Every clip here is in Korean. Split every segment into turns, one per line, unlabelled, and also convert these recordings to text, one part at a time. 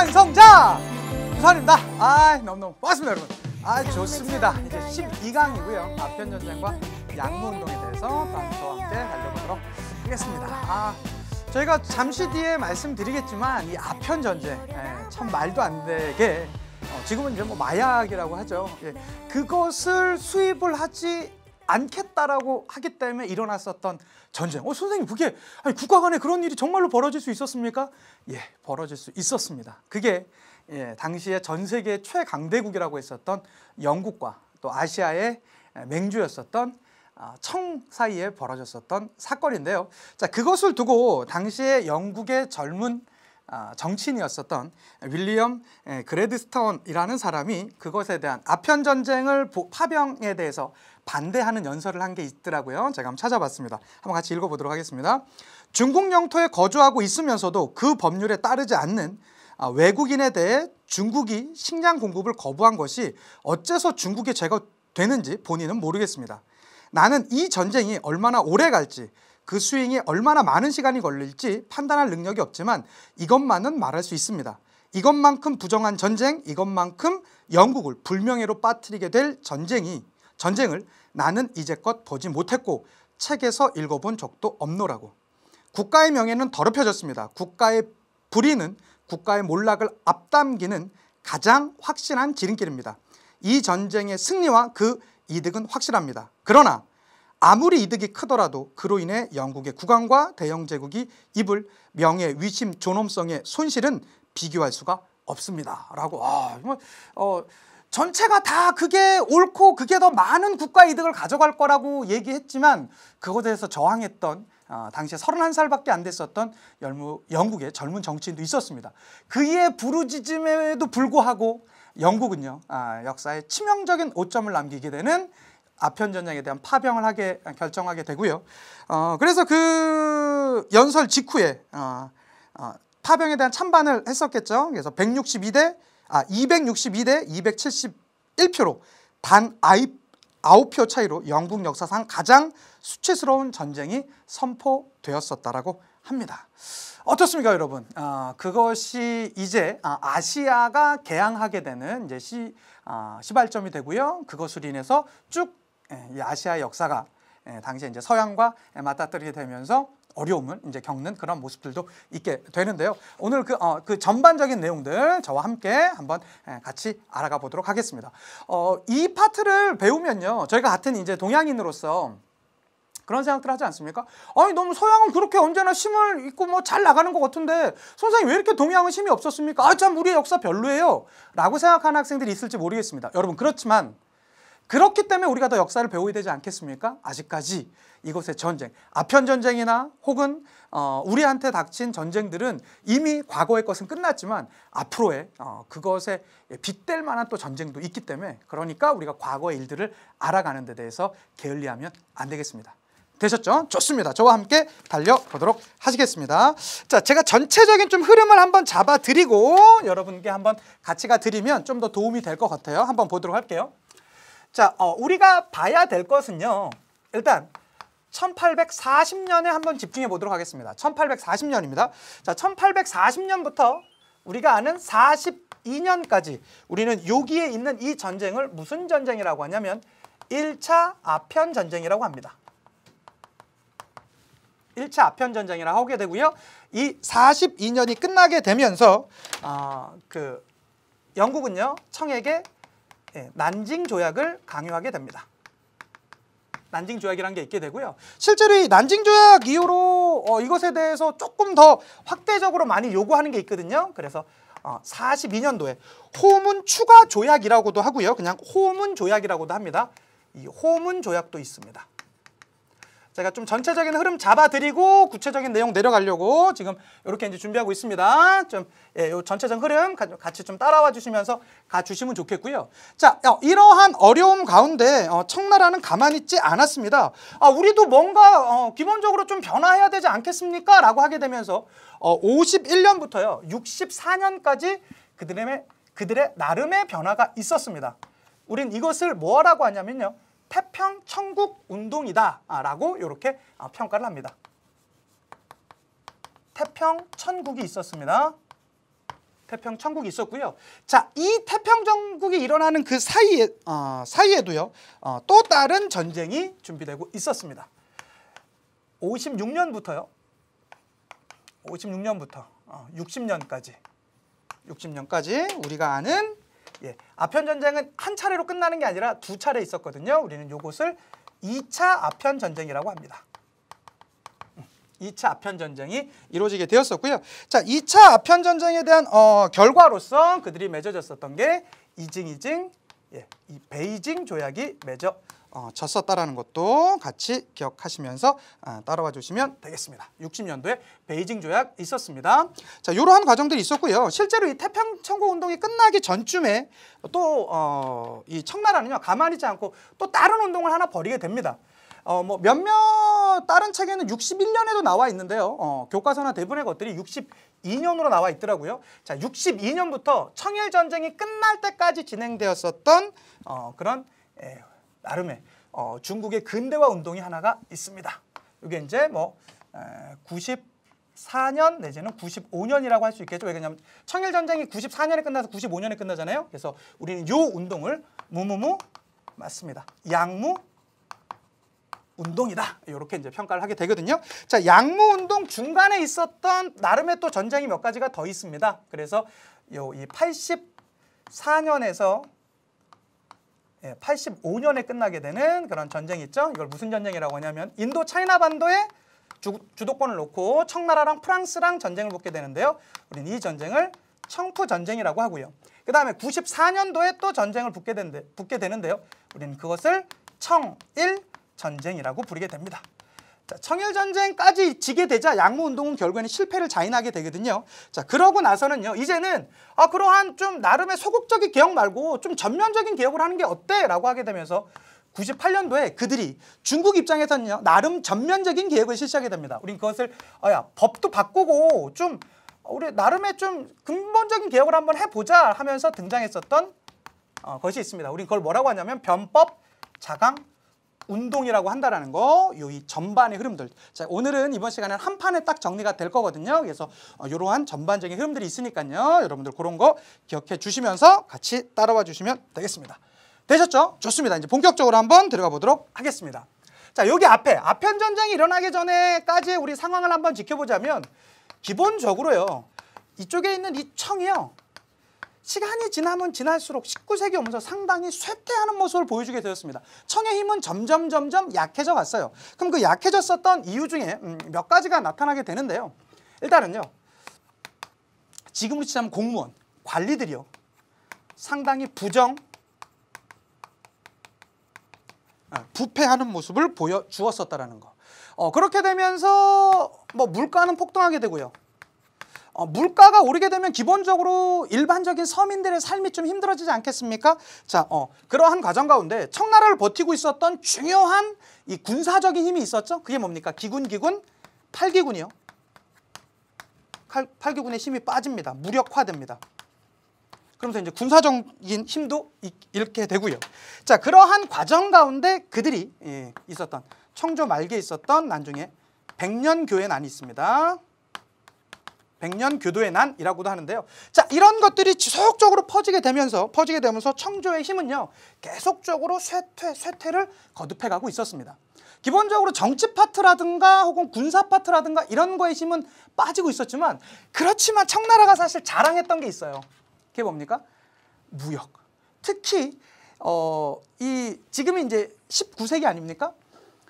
완성자 부산입니다. 아 너무너무 고맙습니다 여러분. 아 좋습니다. 이제 12강이고요. 아편 전쟁과 양무 운동에 대해서 다 저와 함께 달려보도록 하겠습니다. 아 저희가 잠시 뒤에 말씀드리겠지만 이 아편 전쟁 예, 참 말도 안 되게 어, 지금은 이제 뭐 마약이라고 하죠. 예, 그것을 수입을 하지 않겠다라고 하기 때문에 일어났었던 전쟁. 어, 선생님, 그게 아니, 국가 간에 그런 일이 정말로 벌어질 수 있었습니까? 예, 벌어질 수 있었습니다. 그게 예, 당시에 전 세계 최강대국이라고 했었던 영국과 또 아시아의 맹주였었던 아, 청 사이에 벌어졌었던 사건인데요. 자, 그것을 두고 당시에 영국의 젊은 아, 정치인이었었던 윌리엄 예, 그레드스톤이라는 사람이 그것에 대한 아편 전쟁을 파병에 대해서 반대하는 연설을 한 게 있더라고요. 제가 한번 찾아봤습니다. 한번 같이 읽어보도록 하겠습니다. 중국 영토에 거주하고 있으면서도 그 법률에 따르지 않는 아, 외국인에 대해 중국이 식량 공급을 거부한 것이 어째서 중국에 제거 되는지 본인은 모르겠습니다. 나는 이 전쟁이 얼마나 오래 갈지 그 스윙이 얼마나 많은 시간이 걸릴지 판단할 능력이 없지만 이것만은 말할 수 있습니다. 이것만큼 부정한 전쟁, 이것만큼 영국을 불명예로 빠뜨리게 될 전쟁이 전쟁을 나는 이제껏 보지 못했고 책에서 읽어본 적도 없노라고. 국가의 명예는 더럽혀졌습니다. 국가의 불의는 국가의 몰락을 앞당기는 가장 확실한 지름길입니다. 이 전쟁의 승리와 그 이득은 확실합니다. 그러나 아무리 이득이 크더라도 그로 인해 영국의 국왕과 대영제국이 입을 명예, 위심, 존엄성의 손실은 비교할 수가 없습니다. 라고 아, 어, 전체가 다 그게 옳고 그게 더 많은 국가 이득을 가져갈 거라고 얘기했지만 그것에 대해서 저항했던 어, 당시에 31살밖에 안 됐었던 열무, 영국의 젊은 정치인도 있었습니다. 그의 부르짖음에도 불구하고 영국은요 아, 역사에 치명적인 오점을 남기게 되는 아편 전쟁에 대한 파병을 하게 결정하게 되고요. 어, 그래서 그 연설 직후에 어, 어, 파병에 대한 찬반을 했었겠죠. 그래서 162대 아, 262대 271표로 단 아이, 9표 차이로 영국 역사상 가장 수치스러운 전쟁이 선포되었었다라고 합니다. 어떻습니까, 여러분? 아, 그것이 이제 아, 시아가 개항하게 되는 이제 시, 아, 시발점이 되고요. 그것을 인해서 쭉 예, 아시아 역사가 예, 당시에 이제 서양과 맞닥뜨리게 되면서 어려움을 이제 겪는 그런 모습들도 있게 되는데요. 오늘 그, 어, 그 전반적인 내용들 저와 함께 한번 예, 같이 알아가 보도록 하겠습니다. 어, 이 파트를 배우면요. 저희가 같은 이제 동양인으로서 그런 생각들 하지 않습니까? 아니 너무 서양은 그렇게 언제나 심을 있고 뭐 잘 나가는 것 같은데 선생님 왜 이렇게 동양은 심이 없었습니까? 아 참 우리의 역사 별로예요 라고 생각하는 학생들이 있을지 모르겠습니다 여러분 그렇지만 그렇기 때문에 우리가 더 역사를 배워야 되지 않겠습니까? 아직까지 이곳의 전쟁, 아편 전쟁이나 혹은 어, 우리한테 닥친 전쟁들은 이미 과거의 것은 끝났지만 앞으로의 어, 그것에 빗댈 만한 또 전쟁도 있기 때문에 그러니까 우리가 과거의 일들을 알아가는 데 대해서 게을리하면 안 되겠습니다. 되셨죠? 좋습니다. 저와 함께 달려보도록 하시겠습니다. 자, 제가 전체적인 좀 흐름을 한번 잡아드리고 여러분께 한번 같이가 드리면 좀 더 도움이 될 것 같아요. 한번 보도록 할게요. 자, 어, 우리가 봐야 될 것은요. 일단 1840년에 한번 집중해 보도록 하겠습니다. 1840년입니다. 자, 1840년부터 우리가 아는 42년까지 우리는 여기에 있는 이 전쟁을 무슨 전쟁이라고 하냐면 1차 아편 전쟁이라고 합니다. 1차 아편 전쟁이라고 하게 되고요. 이 42년이 끝나게 되면서 어, 그 영국은요. 청에게 예, 난징 조약을 강요하게 됩니다. 난징 조약이라는 게 있게 되고요. 실제로 이 난징 조약 이후로 어, 이것에 대해서 조금 더 확대적으로 많이 요구하는 게 있거든요. 그래서 어, 42년도에 호문 추가 조약이라고도 하고요. 그냥 호문 조약이라고도 합니다. 이 호문 조약도 있습니다. 제가 좀 전체적인 흐름 잡아드리고 구체적인 내용 내려가려고 지금 이렇게 이제 준비하고 있습니다. 좀 예, 요 전체적 흐름 같이 좀 따라와 주시면서 가 주시면 좋겠고요. 자, 어, 이러한 어려움 가운데 어, 청나라는 가만히 있지 않았습니다. 아, 우리도 뭔가 어, 기본적으로 좀 변화해야 되지 않겠습니까? 라고 하게 되면서 어, 51년부터요. 64년까지 그들의 그들의 나름의 변화가 있었습니다. 우린 이것을 뭐라고 하냐면요. 태평 천국 운동이다라고 아, 이렇게 아, 평가를 합니다. 태평 천국이 있었습니다. 태평 천국이 있었고요. 자, 이 태평 전국이 일어나는 그 사이에 어, 사이에도요. 어, 또 다른 전쟁이 준비되고 있었습니다. 56년부터요. 56년부터 어, 60년까지 60년까지 우리가 아는 예, 아편 전쟁은 한 차례로 끝나는 게 아니라 두 차례 있었거든요. 우리는 이것을 2차 아편 전쟁이라고 합니다. 2차 음, 아편 전쟁이 이루어지게 되었었고요. 자, 2차 아편 전쟁에 대한 어, 결과로서 그들이 맺어졌었던 게 이징이징, 예, 이 베이징 조약이 맺어 어, 졌었다라는 것도 같이 기억하시면서 어, 따라와 주시면 되겠습니다. 60년도에 베이징 조약 있었습니다. 자, 이러한 과정들이 있었고요. 실제로 이 태평 천국 운동이 끝나기 전쯤에 또 어, 이 청나라는요 가만히 있지 않고 또 다른 운동을 하나 벌이게 됩니다. 어, 뭐 몇몇 다른 책에는 61년에도 나와 있는데요. 어, 교과서나 대부분의 것들이 62년으로 나와 있더라고요. 자, 62년부터 청일 전쟁이 끝날 때까지 진행되었었던 어, 그런 에, 예, 나름의 어, 중국의 근대화 운동이 하나가 있습니다. 이게 이제 뭐 에, 94년 내지는 95년이라고 할 수 있겠죠. 왜그러면 청일전쟁이 94년에 끝나서 95년에 끝나잖아요. 그래서 우리는 요 운동을 무무무 맞습니다. 양무 운동이다. 이렇게 이제 평가를 하게 되거든요. 자, 양무 운동 중간에 있었던 나름의 또 전쟁이 몇 가지가 더 있습니다. 그래서 요이 84년에서 예, 85년에 끝나게 되는 그런 전쟁이 있죠. 이걸 무슨 전쟁이라고 하냐면 인도 차이나 반도에 주, 주도권을 놓고 청나라랑 프랑스랑 전쟁을 붙게 되는데요. 우린 이 전쟁을 청프 전쟁이라고 하고요. 그 다음에 94년도에 또 전쟁을 붙게, 된데, 붙게 되는데요. 우린 그것을 청일 전쟁이라고 부르게 됩니다. 자, 청일전쟁까지 지게 되자 양모운동은 결국에는 실패를 자인하게 되거든요. 자, 그러고 나서는요, 이제는 아, 그러한 좀 나름의 소극적인 개혁 말고 좀 전면적인 개혁을 하는 게 어때? 라고 하게 되면서 98년도에 그들이 중국 입장에서는요, 나름 전면적인 개혁을 실시하게 됩니다. 우린 그것을, 아, 야, 법도 바꾸고 좀 어, 우리 나름의 좀 근본적인 개혁을 한번 해보자 하면서 등장했었던 어, 것이 있습니다. 우린 그걸 뭐라고 하냐면 변법 자강 운동이라고 한다라는 거, 요 이 전반의 흐름들. 자, 오늘은 이번 시간에 한 판에 딱 정리가 될 거거든요. 그래서 이러한 어, 전반적인 흐름들이 있으니까요. 여러분들 그런 거 기억해 주시면서 같이 따라와 주시면 되겠습니다. 되셨죠? 좋습니다. 이제 본격적으로 한번 들어가 보도록 하겠습니다. 자, 여기 앞에 아편 전쟁이 일어나기 전에까지 우리 상황을 한번 지켜보자면 기본적으로요. 이쪽에 있는 이 청이요. 시간이 지나면 지날수록 19세기 오면서 상당히 쇠퇴하는 모습을 보여주게 되었습니다. 청의 힘은 점점 점점 약해져 갔어요. 그럼 그 약해졌었던 이유 중에 음, 몇 가지가 나타나게 되는데요. 일단은요. 지금으로 치자면 공무원, 관리들이요. 상당히 부정, 어, 부패하는 모습을 보여주었었다라는 거. 어, 그렇게 되면서 뭐 물가는 폭등하게 되고요. 어, 물가가 오르게 되면 기본적으로 일반적인 서민들의 삶이 좀 힘들어지지 않겠습니까? 자, 어, 그러한 과정 가운데 청나라를 버티고 있었던 중요한 이 군사적인 힘이 있었죠. 그게 뭡니까? 기군 기군 팔기군이요. 팔기군의 힘이 빠집니다. 무력화됩니다. 그러면서 이제 군사적인 힘도 잃게 되고요. 자, 그러한 과정 가운데 그들이 예, 있었던 청조 말기에 있었던 난중에 백년교회난이 있습니다. 백년 교도의 난이라고도 하는데요. 자, 이런 것들이 지속적으로 퍼지게 되면서 퍼지게 되면서 청조의 힘은요. 계속적으로 쇠퇴 쇠퇴를 거듭해 가고 있었습니다. 기본적으로 정치 파트라든가 혹은 군사 파트라든가 이런 거의 힘은 빠지고 있었지만 그렇지만 청나라가 사실 자랑했던 게 있어요. 그게 뭡니까? 무역. 특히 어, 이 지금이 이제 19세기 아닙니까?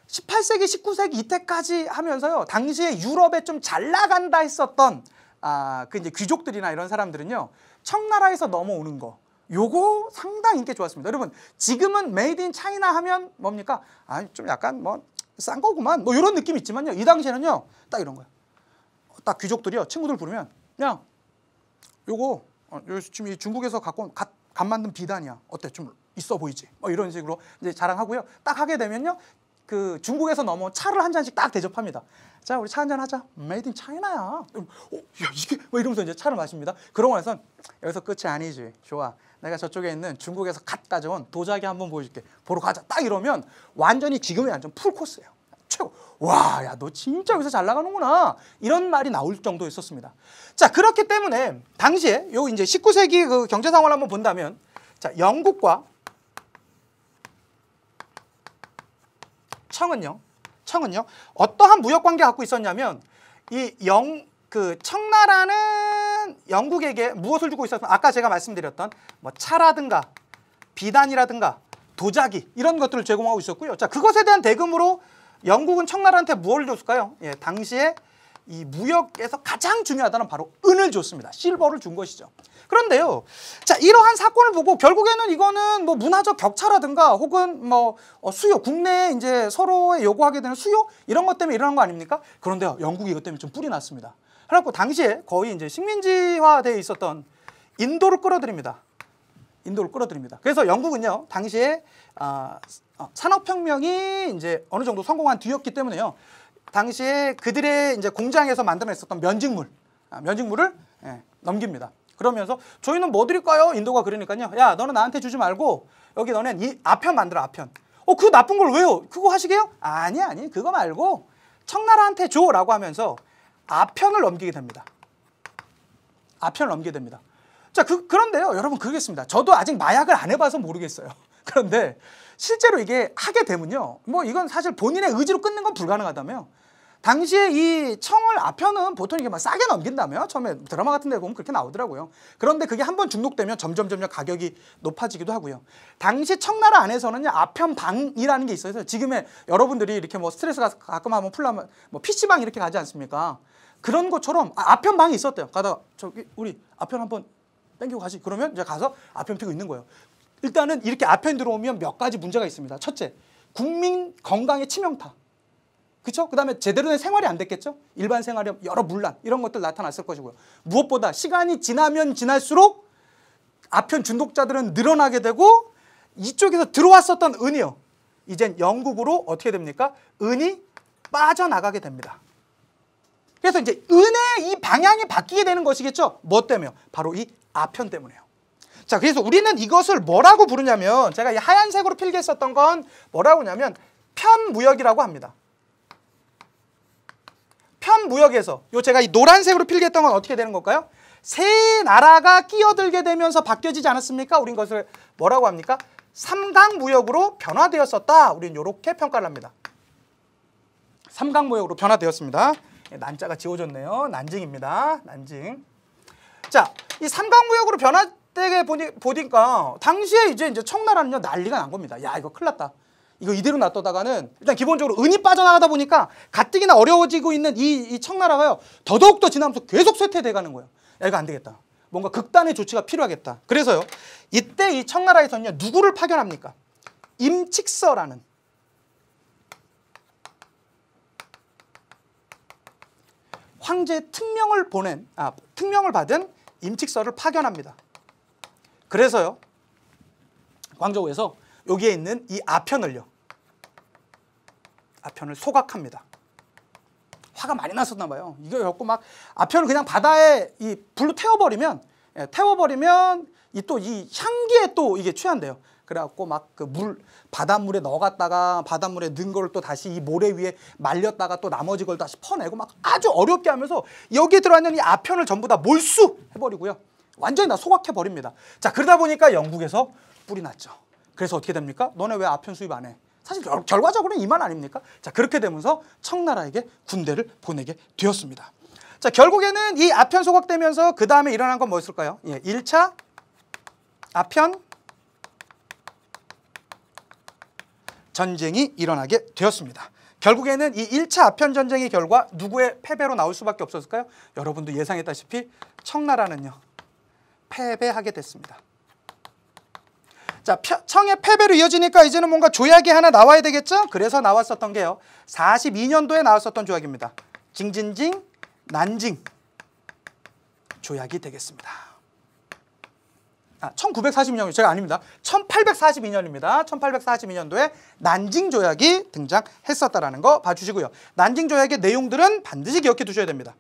18세기, 19세기 이때까지 하면서요. 당시에 유럽에 좀 잘 나간다 했었던 아, 그 이제 귀족들이나 이런 사람들은요. 청나라에서 넘어오는 거. 요거 상당히 인기 좋았습니다. 여러분, 지금은 메이드 인 차이나 하면 뭡니까? 아니, 좀 약간 뭐 싼 거구만. 뭐 이런 느낌 있지만요. 이 당시에는요. 딱 이런 거예요. 딱 귀족들이요. 친구들 부르면 그냥 요거 어, 지금 이 중국에서 갖고 온 갓, 갓 만든 비단이야. 어때? 좀 있어 보이지? 뭐 이런 식으로 이제 자랑하고요. 딱 하게 되면요. 그 중국에서 넘어온 차를 한 잔씩 딱 대접합니다. 자, 우리 차 한 잔 하자. 메이드 인 차이나야. 어, 야, 이게 뭐 이러면서 이제 차를 마십니다. 그러고나선 여기서 끝이 아니지. 좋아. 내가 저쪽에 있는 중국에서 갓 가져온 도자기 한번 보여줄게. 보러 가자. 딱 이러면 완전히 지금의 완전 풀 코스예요. 최고. 와, 야, 너 진짜 여기서 잘 나가는구나. 이런 말이 나올 정도였었습니다. 자, 그렇기 때문에 당시에 요 이제 19세기 그 경제 상황을 한번 본다면 자, 영국과 청은요. 청은요. 어떠한 무역 관계 갖고 있었냐면 이 영 그 청나라는 영국에게 무엇을 주고 있었던 아까 제가 말씀드렸던 뭐 차라든가 비단이라든가 도자기 이런 것들을 제공하고 있었고요. 자, 그것에 대한 대금으로 영국은 청나라한테 무엇을 줬을까요? 예, 당시에 이 무역에서 가장 중요하다는 바로 은을 줬습니다. 실버를 준 것이죠. 그런데요. 자, 이러한 사건을 보고 결국에는 이거는 뭐 문화적 격차라든가 혹은 뭐 어, 수요, 국내에 이제 서로의 요구하게 되는 수요 이런 것 때문에 일어난 거 아닙니까? 그런데요. 영국이 이것 때문에 좀 뿔이 났습니다. 그래갖고 당시에 거의 이제 식민지화돼 있었던 인도를 끌어들입니다. 인도를 끌어들입니다. 그래서 영국은요, 당시에 아, 어, 산업혁명이 이제 어느 정도 성공한 뒤였기 때문에요. 당시에 그들의 이제 공장에서 만들어냈었던 면직물, 아, 면직물을 예, 넘깁니다. 그러면서 저희는 뭐 드릴까요? 인도가 그러니까요. 야, 너는 나한테 주지 말고 여기 너는 이 아편 만들어 아편. 어, 그 나쁜 걸 왜요? 그거 하시게요? 아니, 아니, 그거 말고 청나라한테 줘라고 하면서 아편을 넘기게 됩니다. 아편을 넘기게 됩니다. 자, 그, 그런데요, 여러분 그러겠습니다. 저도 아직 마약을 안 해봐서 모르겠어요. 그런데 실제로 이게 하게 되면요, 뭐 이건 사실 본인의 의지로 끊는 건 불가능하다며. 당시에 이 청을 아편은 보통 이게 렇막 싸게 넘긴다며 처음에 드라마 같은 데 보면 그렇게 나오더라고요. 그런데 그게 한 번 중독되면 점점 점점 가격이 높아지기도 하고요. 당시 청나라 안에서는 아편방이라는 게 있어서 지금의 여러분들이 이렇게 뭐 스트레스가 가끔 한번 풀려면 뭐 PC방 이렇게 가지 않습니까? 그런 것처럼 아, 편방이 있었대요. 가다가 저기 우리 아편 한번 땡기고 가지. 그러면 이제 가서 아편 피고 있는 거예요. 일단은 이렇게 아편 들어오면 몇 가지 문제가 있습니다. 첫째, 국민 건강의 치명타. 그렇죠? 그다음에 제대로 된 생활이 안 됐겠죠? 일반 생활이 여러 문란 이런 것들 나타났을 것이고요. 무엇보다 시간이 지나면 지날수록 아편 중독자들은 늘어나게 되고 이쪽에서 들어왔었던 은이요. 이젠 영국으로 어떻게 됩니까? 은이 빠져나가게 됩니다. 그래서 이제 은의 이 방향이 바뀌게 되는 것이겠죠. 뭐 때문에요? 바로 이 아편 때문에요. 자, 그래서 우리는 이것을 뭐라고 부르냐면 제가 이 하얀색으로 필기했었던 건 뭐라고 하냐면 편무역이라고 합니다. 편무역에서 요 제가 이 노란색으로 필기했던 건 어떻게 되는 걸까요? 세 나라가 끼어들게 되면서 바뀌어지지 않았습니까? 우린 것을 뭐라고 합니까? 삼강무역으로 변화되었었다. 우린 이렇게 평가를 합니다. 삼강무역으로 변화되었습니다. 예, 난자가 지워졌네요. 난징입니다. 난징. 자, 이 삼강무역으로 변화되게 보니, 보니까 당시에 이제 이제 청나라는요 난리가 난 겁니다. 야 이거 큰일 났다. 이거 이대로 놔두다가는 일단 기본적으로 은이 빠져나가다 보니까 가뜩이나 어려워지고 있는 이, 이 청나라가요 더더욱더 지나면서 계속 쇠퇴돼 가는 거예요 야 이거 안 되겠다 뭔가 극단의 조치가 필요하겠다 그래서요 이때 이 청나라에서는요 누구를 파견합니까 임칙서라는 황제 특명을 보낸 아 특명을 받은 임칙서를 파견합니다 그래서요 광저우에서 여기에 있는 이 아편을요 아편을 소각합니다. 화가 많이 났었나 봐요. 이거 갖고 막 아편을 그냥 바다에 이 불로 태워버리면 예, 태워버리면 이 또 이 향기에 또 이게 취한대요. 그래갖고 막 그물 바닷물에 넣어갔다가 바닷물에 넣은 걸또 다시 이 모래 위에 말렸다가 또 나머지 걸 다시 퍼내고 막 아주 어렵게 하면서 여기에 들어있는 이 아편을 전부 다 몰수해버리고요. 완전히 다 소각해버립니다. 자 그러다 보니까 영국에서 뿔이 났죠. 그래서 어떻게 됩니까? 너네 왜 아편 수입 안 해? 사실 결, 과적으로는 이만 아닙니까? 자 그렇게 되면서 청나라에게 군대를 보내게 되었습니다. 자 결국에는 이 아편 소각되면서 그 다음에 일어난 건 뭐였을까요? 예, 1차 아편 전쟁이 일어나게 되었습니다. 결국에는 이 1차 아편 전쟁의 결과 누구의 패배로 나올 수밖에 없었을까요? 여러분도 예상했다시피 청나라는요. 패배하게 됐습니다. 자, 청의 패배로 이어지니까 이제는 뭔가 조약이 하나 나와야 되겠죠? 그래서 나왔었던 게요. 42년도에 나왔었던 조약입니다. 징징징 난징 조약이 되겠습니다. 아, 1946년, 이 제가 아닙니다. 1842년입니다. 1842년도에 난징 조약이 등장했었다라는 거 봐주시고요. 난징 조약의 내용들은 반드시 기억해 두셔야 됩니다.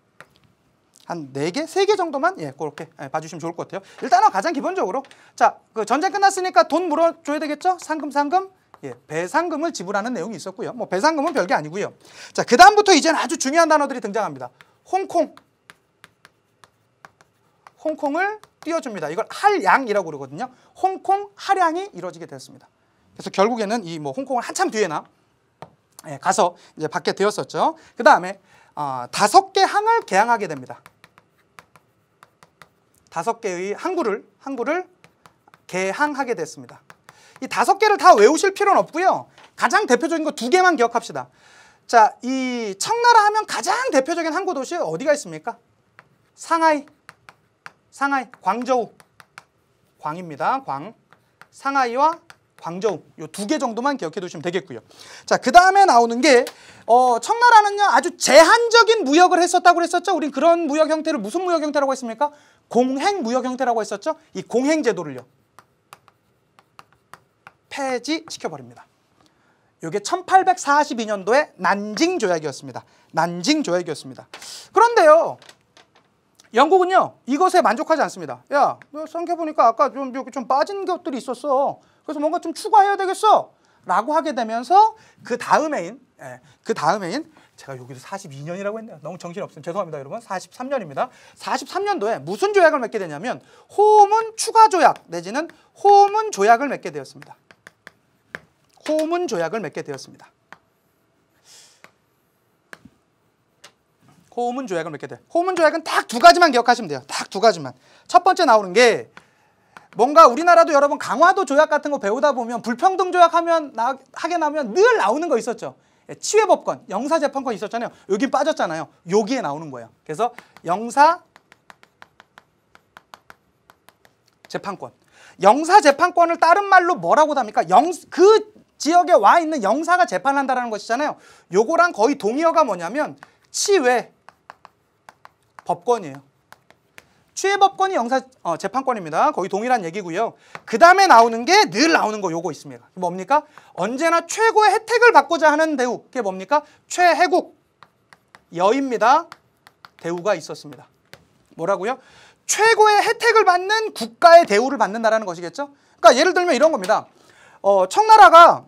한 네 개 세 개 정도만 예, 그렇게 예, 봐주시면 좋을 것 같아요. 일단은 가장 기본적으로 자, 그 전쟁 끝났으니까 돈 물어줘야 되겠죠? 상금, 상금. 예, 배상금을 지불하는 내용이 있었고요. 뭐 배상금은 별게 아니고요. 자, 그다음부터 이제는 아주 중요한 단어들이 등장합니다. 홍콩. 홍콩을 띄워줍니다. 이걸 할양이라고 그러거든요. 홍콩 할양이 이루어지게 되었습니다 그래서 결국에는 이 뭐 홍콩을 한참 뒤에나 예, 가서 이제 받게 되었었죠. 그 다음에 어, 아, 다섯 개 항을 개항하게 됩니다. 다섯 개의 항구를 항구를 개항하게 됐습니다. 이 다섯 개를 다 외우실 필요는 없고요. 가장 대표적인 거 두 개만 기억합시다. 자, 이 청나라 하면 가장 대표적인 항구 도시 어디가 있습니까? 상하이, 상하이, 광저우, 광입니다. 광, 상하이와 광저음 요두 개 정도만 기억해 두시면 되겠고요. 자, 그 다음에 나오는 게 어, 청나라는요 아주 제한적인 무역을 했었다고 그랬었죠. 우린 그런 무역 형태를 무슨 무역 형태라고 했습니까? 공행 무역 형태라고 했었죠. 이 공행 제도를요 폐지시켜 버립니다. 이게 1842년도에 난징 조약이었습니다. 난징 조약이었습니다. 그런데요. 영국은요 이것에 만족하지 않습니다. 야, 너 생각해보니까 아까 좀, 좀 빠진 것들이 있었어. 그래서 뭔가 좀 추가해야 되겠어. 라고 하게 되면서 그다음해인 예, 그 다음에인 제가 여기서 42년이라고 했네요. 너무 정신없음. 죄송합니다, 여러분. 43년입니다. 43년도에 무슨 조약을 맺게 되냐면 호문 추가 조약 내지는 호문 조약을 맺게 되었습니다. 호문 조약을 맺게 되었습니다. 호문 조약을 맺게 돼. 호문 조약은 딱 두 가지만 기억하시면 돼요. 딱 두 가지만. 첫 번째 나오는 게 뭔가 우리나라도 여러분 강화도 조약 같은 거 배우다 보면 불평등 조약 하면 나, 하게 나면 늘 나오는 거 있었죠. 예, 치외법권, 영사재판권 있었잖아요. 여기 빠졌잖아요. 여기에 나오는 거예요. 그래서 영사 재판권. 영사 재판권을 다른 말로 뭐라고 합니까? 영, 그 지역에 와 있는 영사가 재판한다는 것이잖아요. 요거랑 거의 동의어가 뭐냐면 치외 법권이에요. 취해법권이 영사 어, 재판권입니다. 거의 동일한 얘기고요. 그 다음에 나오는 게 늘 나오는 거 요거 있습니다. 뭡니까? 언제나 최고의 혜택을 받고자 하는 대우. 그게 뭡니까? 최혜국 여입니다. 대우가 있었습니다. 뭐라고요? 최고의 혜택을 받는 국가의 대우를 받는다라는 것이겠죠? 그러니까 예를 들면 이런 겁니다. 어, 청나라가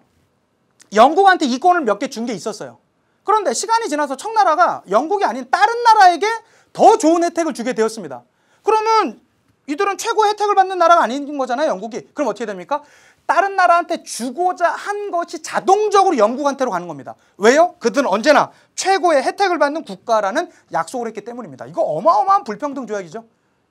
영국한테 이권을 몇 개 준 게 있었어요. 그런데 시간이 지나서 청나라가 영국이 아닌 다른 나라에게 더 좋은 혜택을 주게 되었습니다. 그러면 이들은 최고 혜택을 받는 나라가 아닌 거잖아요, 영국이. 그럼 어떻게 됩니까? 다른 나라한테 주고자 한 것이 자동적으로 영국한테로 가는 겁니다. 왜요? 그들은 언제나 최고의 혜택을 받는 국가라는 약속을 했기 때문입니다. 이거 어마어마한 불평등 조약이죠.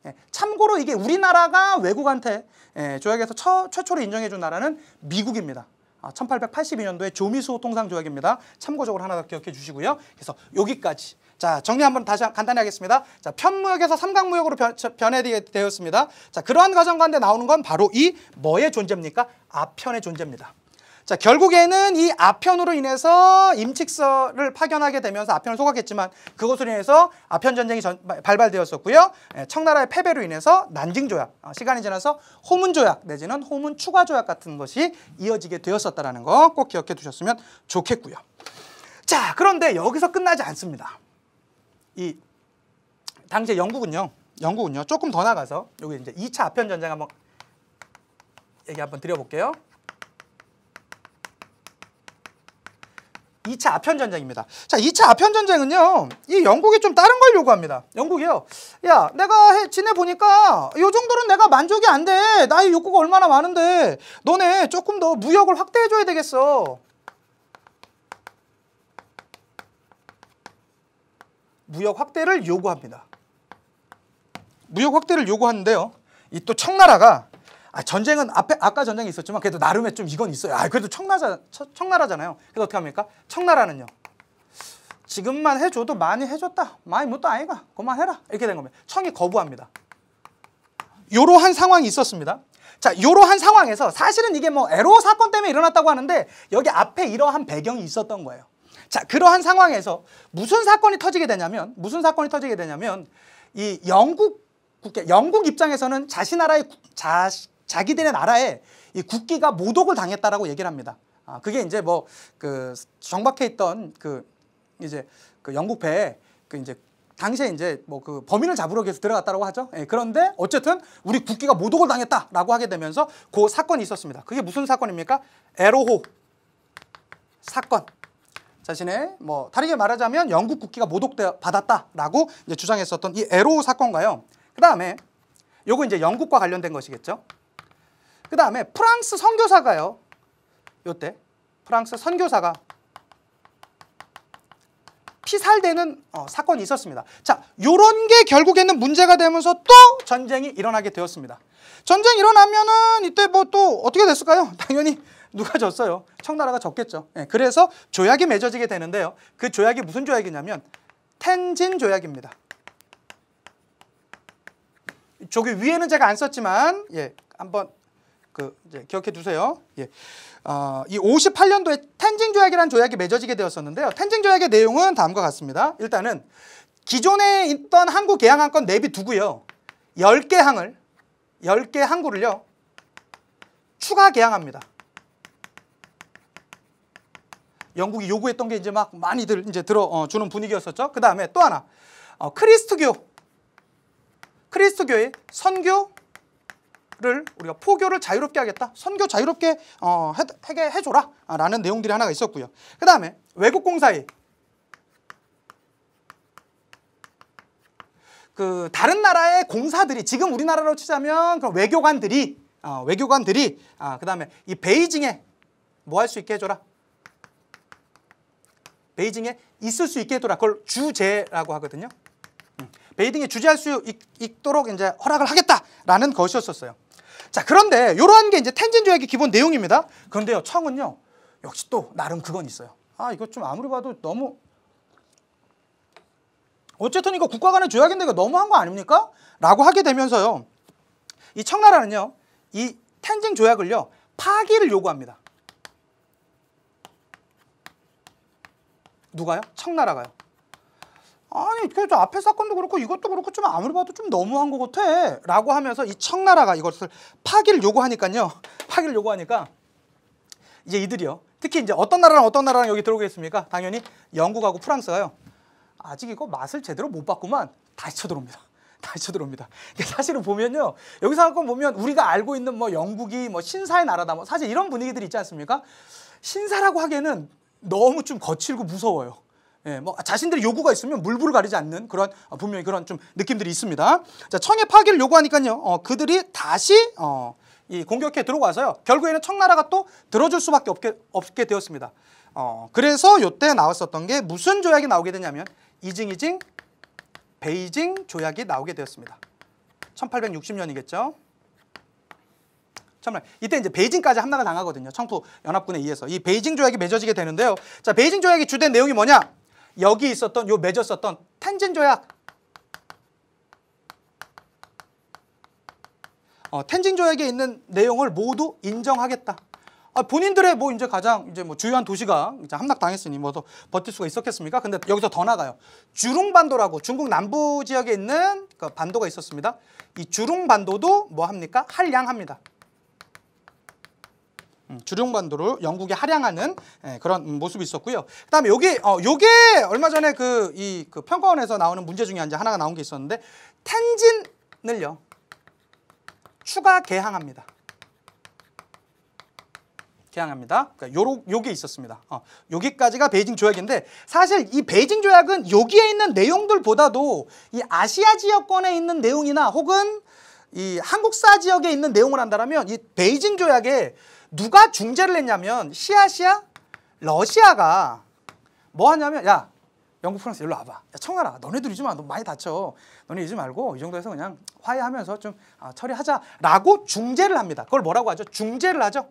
예, 참고로 이게 우리나라가 외국한테 예, 조약에서 처, 최초로 인정해준 나라는 미국입니다. 아, 1882년도에 조미수호 통상 조약입니다. 참고적으로 하나 더 기억해 주시고요. 그래서 여기까지 자, 정리 한번 다시 간단히 하겠습니다. 자, 편무역에서 삼각무역으로 변, 변해되었습니다. 자, 그러한 과정 가운데 나오는 건 바로 이 뭐의 존재입니까? 아편의 존재입니다. 자, 결국에는 이 아편으로 인해서 임칙서를 파견하게 되면서 아편을 소각했지만 그것으로 인해서 아편 전쟁이 전, 발발되었었고요. 예, 청나라의 패배로 인해서 난징 조약, 어, 시간이 지나서 호문 조약 내지는 호문 추가 조약 같은 것이 이어지게 되었었다는거 꼭 기억해 두셨으면 좋겠고요. 자, 그런데 여기서 끝나지 않습니다. 이 당시에 영국은요. 영국은요. 조금 더 나가서 여기 이제 2차 아편 전쟁 한번 얘기 한번 드려볼게요. 2차 아편 전쟁입니다. 자, 2차 아편 전쟁은요. 이 영국이 좀 다른 걸 요구합니다. 영국이요. 야, 내가 해, 지내 보니까 요 정도는 내가 만족이 안 돼. 나의 욕구가 얼마나 많은데. 너네 조금 더 무역을 확대해 줘야 되겠어. 무역 확대를 요구합니다. 무역 확대를 요구하는데요. 이 또 청나라가 아, 전쟁은 앞에 아까 전쟁이 있었지만 그래도 나름의 좀 이건 있어요. 아, 그래도 청나자, 청나라잖아요. 그래서 어떻게 합니까? 청나라는요. 지금만 해줘도 많이 해줬다. 많이 못도 아이가. 그만해라. 이렇게 된 겁니다. 청이 거부합니다. 이러한 상황이 있었습니다. 자, 이러한 상황에서 사실은 이게 뭐 에로 사건 때문에 일어났다고 하는데 여기 앞에 이러한 배경이 있었던 거예요. 자, 그러한 상황에서 무슨 사건이 터지게 되냐면 무슨 사건이 터지게 되냐면 이 영국 국회 영국 입장에서는 자신 나라의 자 자기들의 나라에 이 국기가 모독을 당했다라고 얘기를 합니다. 아, 그게 이제 뭐 그 정박해 있던 그 이제 그 영국 배에 그 이제 당시에 이제 뭐 그 범인을 잡으러 계속 들어갔다라고 하죠. 예, 그런데 어쨌든 우리 국기가 모독을 당했다라고 하게 되면서 그 사건이 있었습니다. 그게 무슨 사건입니까? 에로호 사건. 자신의 뭐 다르게 말하자면 영국 국기가 모독받았다라고 이제 주장했었던 이 에로 사건과요. 그 다음에 요거 이제 영국과 관련된 것이겠죠. 그 다음에 프랑스 선교사가요. 요때 프랑스 선교사가 피살되는 어, 사건이 있었습니다. 자, 요런 게 결국에는 문제가 되면서 또 전쟁이 일어나게 되었습니다. 전쟁 일어나면은 이때 뭐 또 어떻게 됐을까요? 당연히 누가 졌어요? 청나라가 졌겠죠. 예, 그래서 조약이 맺어지게 되는데요. 그 조약이 무슨 조약이냐면 텐진 조약입니다. 저기 위에는 제가 안 썼지만 예, 한번 그 이제 기억해 두세요. 예. 어, 이 58년도에 텐진 조약이라는 조약이 맺어지게 되었었는데요. 텐진 조약의 내용은 다음과 같습니다. 일단은 기존에 있던 항구 개항항권 내비두고요. 10개 항을 10개 항구를요. 추가 개항합니다 영국이 요구했던 게 이제 막 많이들 이제 들어주는 어, 분위기였었죠. 그 다음에 또 하나 어, 크리스트교 크리스트교의 선교를 우리가 포교를 자유롭게 하겠다. 선교 자유롭게 어, 해, 게 해줘라 아, 라는 내용들이 하나가 있었고요. 그 다음에 외국공사의 그 다른 나라의 공사들이 지금 우리나라로 치자면 그 외교관들이 어, 외교관들이 아, 그다음에 이 베이징에 뭐 할 수 있게 해줘라 베이징에 있을 수 있게 해둬라. 그걸 주제라고 하거든요. 음. 베이징에 주재할 수 있, 도록 이제 허락을 하겠다라는 것이었었어요. 자, 그런데 이러한 게 이제 텐진 조약의 기본 내용입니다. 그런데요, 청은요, 역시 또 나름 그건 있어요. 아, 이거 좀 아무리 봐도 너무 어쨌든 이거 국가 간의 조약인데 이거 너무한 거 아닙니까? 라고 하게 되면서요. 이 청나라는요. 이텐진 조약을요. 파기를 요구합니다. 누가요? 청나라가요. 아니 그래도 앞에 사건도 그렇고 이것도 그렇고 좀 아무리 봐도 좀 너무한 것 같아 라고 하면서 이 청나라가 이것을 파기를 요구하니까요 파기를 요구하니까 이제 이들이요 특히 이제 어떤 나라랑 어떤 나라랑 여기 들어오겠습니까 당연히 영국하고 프랑스가요 아직 이거 맛을 제대로 못 봤구만 다시 쳐들어옵니다 다시 쳐들어옵니다 사실은 보면요 여기 사건 보면 우리가 알고 있는 뭐 영국이 뭐 신사의 나라다 뭐 사실 이런 분위기들이 있지 않습니까 신사라고 하기에는 너무 좀 거칠고 무서워요. 예, 뭐 자신들의 요구가 있으면 물불을 가리지 않는 그런 어, 분명히 그런 좀 느낌들이 있습니다. 자, 청의 파괴를 요구하니까요. 어, 그들이 다시 어, 이 공격해 들어와서요. 결국에는 청나라가 또 들어줄 수밖에 없게, 없게 되었습니다. 어, 그래서 요때 나왔었던 게 무슨 조약이 나오게 되냐면 이징이징 베이징 조약이 나오게 되었습니다. 1860년이겠죠. 참말 이때 이제 베이징까지 함락을 당하거든요. 청부 연합군에 의해서 이 베이징 조약이 맺어지게 되는데요. 자, 베이징 조약의 주된 내용이 뭐냐? 여기 있었던 요 맺었었던 텐진 조약. 어, 텐진 조약에 있는 내용을 모두 인정하겠다. 아, 본인들의 뭐 이제 가장 이제 뭐 주요한 도시가 이제 함락당했으니 뭐 더 버틸 수가 있었겠습니까? 근데 여기서 더 나가요. 주룽반도라고 중국 남부 지역에 있는 그 반도가 있었습니다. 이 주룽반도도 뭐 합니까? 한량합니다. 음, 주룡반도를 영국에 할양하는 예, 그런 모습이 있었고요. 그다음에 요게 어 요게 얼마 전에 그이그 그 평가원에서 나오는 문제 중에 이제 하나가 나온 게 있었는데 텐진을요 추가 개항합니다. 개항합니다. 그러니까 요 요게 있었습니다. 어, 여기까지가 베이징 조약인데 사실 이 베이징 조약은 여기에 있는 내용들보다도 이 아시아 지역권에 있는 내용이나 혹은 이 한국사 지역에 있는 내용을 한다면 이 베이징 조약에 누가 중재를 했냐면 시아시아 러시아가 뭐 하냐면 야 영국 프랑스 일로 와봐 야 청하라 너네들 이지 마너 많이 다쳐 너네 이지 말고 이 정도에서 그냥 화해하면서 좀 아, 처리하자라고 중재를 합니다 그걸 뭐라고 하죠 중재를 하죠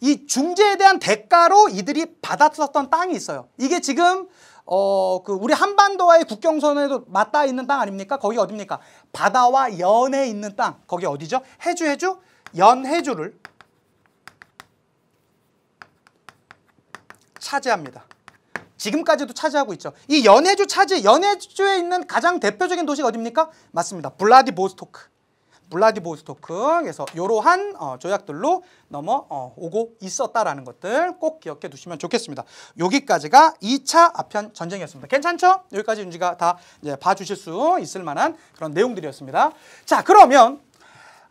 이 중재에 대한 대가로 이들이 받았었던 땅이 있어요 이게 지금 어, 그 우리 한반도와의 국경선에도 맞닿아 있는 땅 아닙니까? 거기 어딥니까? 바다와 연해 있는 땅. 거기 어디죠? 해주, 해주, 연해주를 차지합니다. 지금까지도 차지하고 있죠. 이 연해주 차지, 연해주에 있는 가장 대표적인 도시가 어딥니까 맞습니다. 블라디보스토크. 블라디보스토크에서 이러한 어, 조약들로 넘어오고 어, 있었다라는 것들 꼭 기억해 두시면 좋겠습니다. 여기까지가 2차 아편 전쟁이었습니다. 괜찮죠? 여기까지 윤지가 다 이제 봐주실 수 있을 만한 그런 내용들이었습니다. 자, 그러면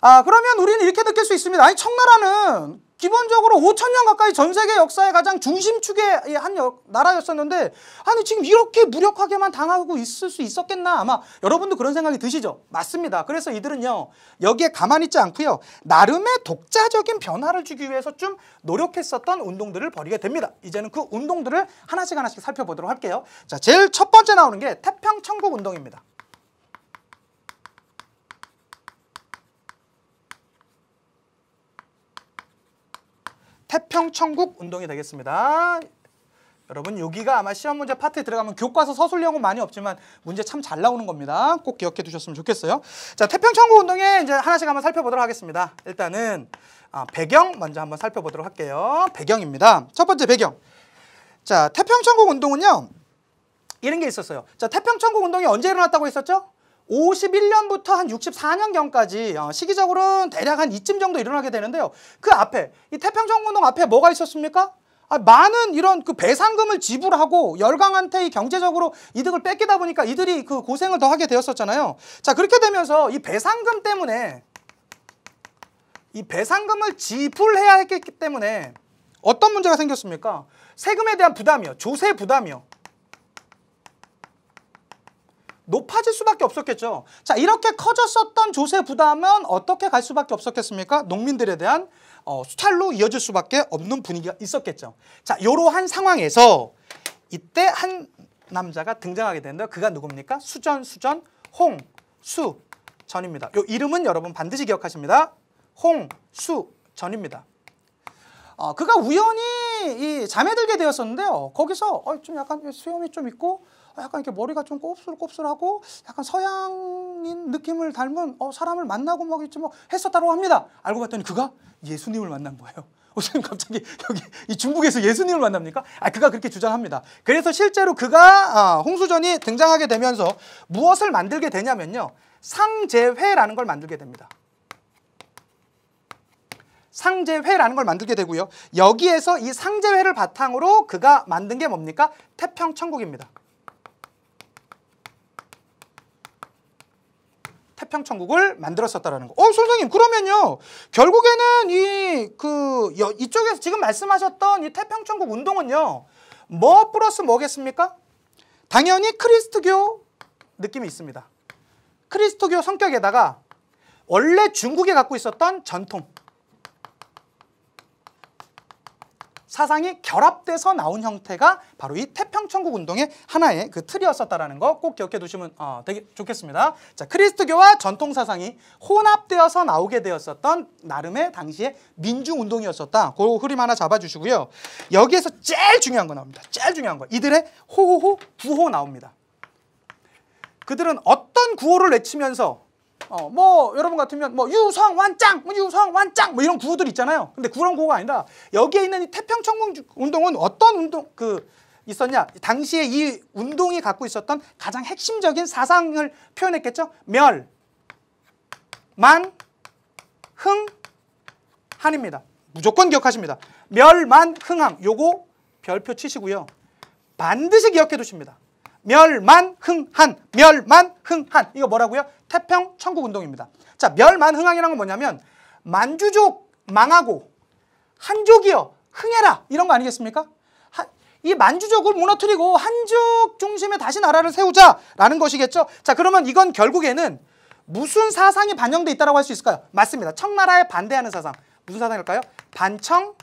아 그러면 우리는 이렇게 느낄 수 있습니다. 아니 청나라는 기본적으로 5천 년 가까이 전 세계 역사의 가장 중심축의 한 역, 나라였었는데 아니 지금 이렇게 무력하게만 당하고 있을 수 있었겠나 아마 여러분도 그런 생각이 드시죠? 맞습니다. 그래서 이들은요 여기에 가만히 있지 않고요 나름의 독자적인 변화를 주기 위해서 좀 노력했었던 운동들을 벌이게 됩니다. 이제는 그 운동들을 하나씩 하나씩 살펴보도록 할게요. 자 제일 첫 번째 나오는 게 태평 천국 운동입니다. 태평천국 운동이 되겠습니다. 여러분 여기가 아마 시험 문제 파트에 들어가면 교과서 서술형은 많이 없지만 문제 참 잘 나오는 겁니다. 꼭 기억해 두셨으면 좋겠어요. 자 태평천국 운동에 이제 하나씩 한번 살펴보도록 하겠습니다. 일단은 아, 배경 먼저 한번 살펴보도록 할게요. 배경입니다. 첫 번째 배경. 자 태평천국 운동은요. 이런 게 있었어요. 자 태평천국 운동이 언제 일어났다고 했었죠? 51년부터 한 64년경까지 어, 시기적으로는 대략 한 이쯤 정도 일어나게 되는데요. 그 앞에 이태평천군동 앞에 뭐가 있었습니까? 아, 많은 이런 그 배상금을 지불하고 열강한테 이 경제적으로 이득을 뺏기다 보니까 이들이 그 고생을 더 하게 되었었잖아요. 자 그렇게 되면서 이 배상금 때문에 이 배상금을 지불해야 했기 때문에 어떤 문제가 생겼습니까? 세금에 대한 부담이요. 조세 부담이요. 높아질 수밖에 없었겠죠. 자 이렇게 커졌었던 조세 부담은 어떻게 갈 수밖에 없었겠습니까? 농민들에 대한 어, 수탈로 이어질 수밖에 없는 분위기가 있었겠죠. 자 이러한 상황에서 이때 한 남자가 등장하게 되는데 그가 누굽니까? 수전 수전 홍수전입니다. 이 이름은 여러분 반드시 기억하십니다. 홍수전입니다. 어, 그가 우연히 이 잠에 들게 되었었는데요. 거기서 어, 좀 약간 수염이 좀 있고 어, 약간 이렇게 머리가 좀 곱슬곱슬하고 약간 서양인 느낌을 닮은 어, 사람을 만나고 막 이쯤 뭐 했었다고 합니다. 알고 봤더니 그가 예수님을 만난 거예요. 어선 갑자기 여기 이 중국에서 예수님을 만납니까? 아 그가 그렇게 주장합니다. 그래서 실제로 그가 아, 홍수전이 등장하게 되면서 무엇을 만들게 되냐면요. 상제회라는 걸 만들게 됩니다. 상제회라는 걸 만들게 되고요. 여기에서 이 상제회를 바탕으로 그가 만든 게 뭡니까? 태평천국입니다. 태평천국을 만들었었다라는 거. 어, 선생님, 그러면요. 결국에는 이, 그, 여, 이쪽에서 지금 말씀하셨던 이 태평천국 운동은요. 뭐 플러스 뭐겠습니까? 당연히 크리스트교 느낌이 있습니다. 크리스트교 성격에다가 원래 중국에 갖고 있었던 전통. 사상이 결합돼서 나온 형태가 바로 이 태평천국 운동의 하나의 그 틀이었었다라는 거 꼭 기억해 두시면 어, 되게 좋겠습니다. 자, 크리스트교와 전통 사상이 혼합되어서 나오게 되었었던 나름의 당시의 민중 운동이었었다. 그 흐름 하나 잡아 주시고요. 여기에서 제일 중요한 거 나옵니다. 제일 중요한 거. 이들의 호호호 구호 나옵니다. 그들은 어떤 구호를 외치면서 어, 뭐 여러분 같으면 뭐 유성완짱, 뭐 유성완짱 뭐 이런 구호들 있잖아요. 근데 그런 구호가 아니라 여기에 있는 이태평천국 운동은 어떤 운동 그 있었냐? 당시에 이 운동이 갖고 있었던 가장 핵심적인 사상을 표현했겠죠? 멸, 만, 흥, 한입니다. 무조건 기억하십니다. 멸, 만, 흥함 요거 별표 치시고요. 반드시 기억해 두십니다. 멸만흥한 멸만흥한 이거 뭐라고요? 태평 천국운동입니다. 자 멸만흥한이란 건 뭐냐면 만주족 망하고 한족이여 흥해라 이런 거 아니겠습니까? 이 만주족을 무너뜨리고 한족 중심에 다시 나라를 세우자라는 것이겠죠. 자 그러면 이건 결국에는 무슨 사상이 반영돼 있다고 할 수 있을까요? 맞습니다. 청나라에 반대하는 사상 무슨 사상일까요? 반청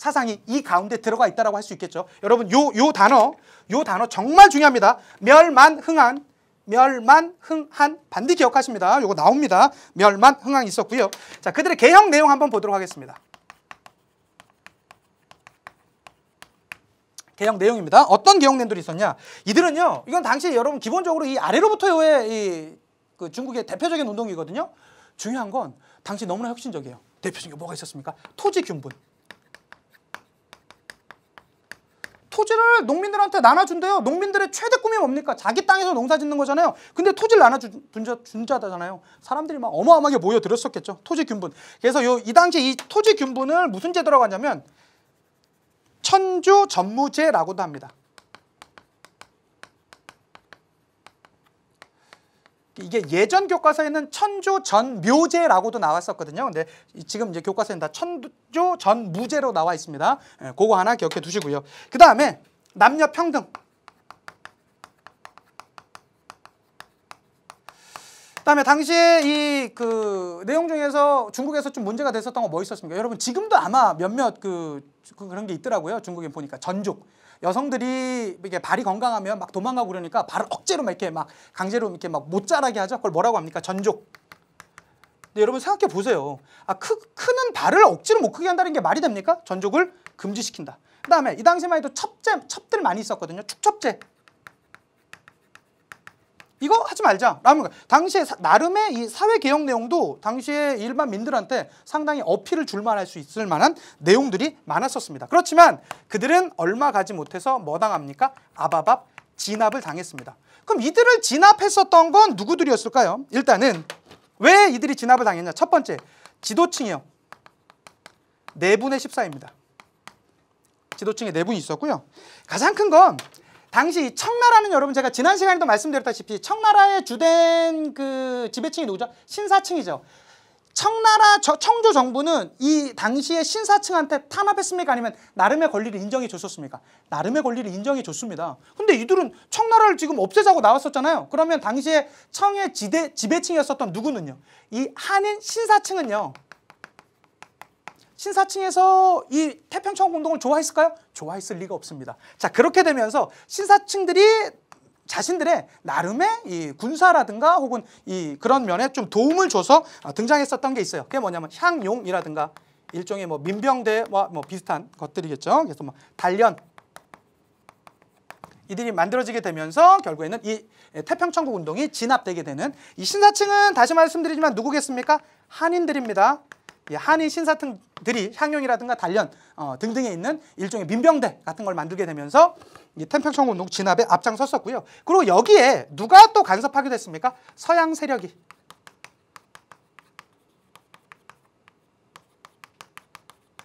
사상이 이 가운데 들어가 있다라고 할 수 있겠죠. 여러분 요 요 단어 요 단어 정말 중요합니다. 멸만 흥한 멸만 흥한 반드시 기억하십니다. 요거 나옵니다. 멸만 흥한 있었고요. 자 그들의 개혁 내용 한번 보도록 하겠습니다. 개혁 내용입니다. 어떤 개혁 내용들이 있었냐? 이들은요. 이건 당시 여러분 기본적으로 이 아래로부터의 이그 중국의 대표적인 운동이거든요. 중요한 건 당시 너무나 혁신적이에요. 대표적인 게 뭐가 있었습니까? 토지 균분. 토지를 농민들한테 나눠준대요. 농민들의 최대 꿈이 뭡니까? 자기 땅에서 농사 짓는 거잖아요. 근데 토지를 나눠준 자, 준자잖아요. 사람들이 막 어마어마하게 모여들었었겠죠. 토지 균분. 그래서 요, 이 당시 이 토지 균분을 무슨 제도라고 하냐면 천주 전무제라고도 합니다. 이게 예전 교과서에는 천조 전 묘제라고도 나왔었거든요. 근데 지금 이제 교과서에는 다 천조 전 무제로 나와 있습니다. 예, 그거 하나 기억해 두시고요. 그 다음에 남녀 평등. 그다음에 당시에 이 그 내용 중에서 중국에서 좀 문제가 됐었던 거 뭐 있었습니까? 여러분 지금도 아마 몇몇 그, 그 그런 게 있더라고요. 중국에 보니까 전족. 여성들이 이게 발이 건강하면 막 도망가고 그러니까 발을 억제로 막 이렇게 막 강제로 이렇게 막 못 자라게 하죠. 그걸 뭐라고 합니까? 전족. 근 여러분 생각해 보세요. 아, 크, 크는 발을 억지로 못 크게 한다는 게 말이 됩니까? 전족을 금지시킨다. 그다음에 이 당시만 해도 첩제 첩들 많이 있었거든요. 축첩제. 이거 하지 말자. 라는 거 당시에 사, 나름의 이 사회 개혁 내용도 당시에 일반 민들한테 상당히 어필을 줄만할 수 있을 만한 내용들이 많았었습니다. 그렇지만 그들은 얼마 가지 못해서 뭐 당합니까? 아바밥 진압을 당했습니다. 그럼 이들을 진압했었던 건 누구들이었을까요? 일단은 왜 이들이 진압을 당했냐? 첫 번째, 지도층이요. 네 분의 십사입니다 지도층에 네 분이 있었고요. 가장 큰건 당시 청나라는 여러분 제가 지난 시간에도 말씀드렸다시피 청나라의 주된 그 지배층이 누구죠? 신사층이죠. 청나라 청주 정부는 이 당시에 신사층한테 탄압했습니까? 아니면 나름의 권리를 인정해 줬었습니까? 나름의 권리를 인정해 줬습니다. 근데 이들은 청나라를 지금 없애자고 나왔었잖아요. 그러면 당시에 청의 지대, 지배층이었었던 누구는요? 이 한인 신사층은요. 신사층에서 이 태평천 국운동을 좋아했을까요? 좋아했을 리가 없습니다. 자 그렇게 되면서 신사층들이 자신들의 나름의 이 군사라든가 혹은 이 그런 면에 좀 도움을 줘서 등장했었던 게 있어요. 그게 뭐냐면 향용이라든가 일종의 뭐 민병대와 뭐 비슷한 것들이겠죠. 그래서 뭐 단련 이들이 만들어지게 되면서 결국에는 이 태평천국 운동이 진압되게 되는 이 신사층은 다시 말씀드리지만 누구겠습니까? 한인들입니다. 이 한일 신사등들이 향용이라든가 단련 어, 등등에 있는 일종의 민병대 같은 걸 만들게 되면서 이 태평성 운동 진압에 앞장섰었고요. 그리고 여기에 누가 또 간섭하게 됐습니까? 서양 세력이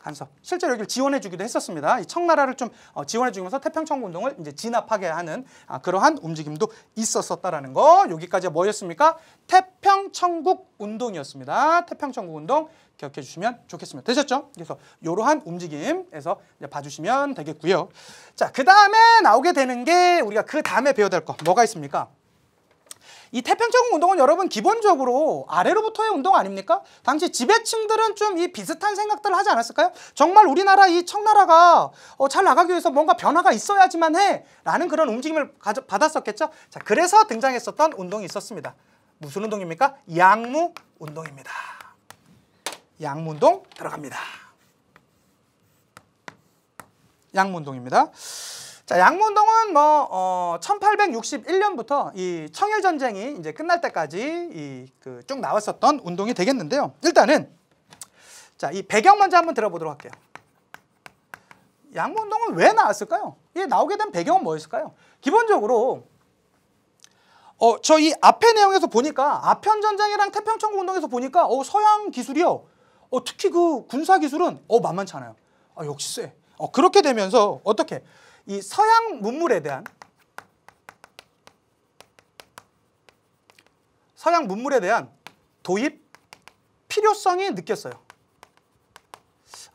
간섭. 실제로 여기를 지원해주기도 했었습니다. 이 청나라를 좀 어, 지원해주면서 태평청 운동을 이제 진압하게 하는 아, 그러한 움직임도 있었었다라는 거. 여기까지 뭐였습니까? 태평천국 운동이었습니다. 태평천국 운동. 기억해 주시면 좋겠습니다. 되셨죠? 그래서 이러한 움직임에서 봐주시면 되겠고요. 자, 그 다음에 나오게 되는 게 우리가 그 다음에 배워야 될 거 뭐가 있습니까? 이태평천국 운동은 여러분 기본적으로 아래로부터의 운동 아닙니까? 당시 지배층들은 좀 이 비슷한 생각들을 하지 않았을까요? 정말 우리나라 이 청나라가 어, 잘 나가기 위해서 뭔가 변화가 있어야지만 해 라는 그런 움직임을 가져, 받았었겠죠? 자 그래서 등장했었던 운동이 있었습니다. 무슨 운동입니까? 양무 운동입니다. 양문동 들어갑니다. 양문동입니다. 자, 양문동은 뭐 어, 1861년부터 이 청일 전쟁이 이제 끝날 때까지 이그쭉 나왔었던 운동이 되겠는데요. 일단은 자, 이 배경 먼저 한번 들어보도록 할게요. 양문동은왜 나왔을까요? 이 나오게 된 배경은 뭐였을까요? 기본적으로 어, 저 이 앞의 내용에서 보니까 아편전쟁이랑 태평천국 운동에서 보니까 어, 서양 기술이요. 어, 특히 그 군사 기술은 어, 만만치 않아요. 아, 역시 쎄. 어, 그렇게 되면서 어떻게 이 서양 문물에 대한 서양 문물에 대한 도입 필요성이 느꼈어요.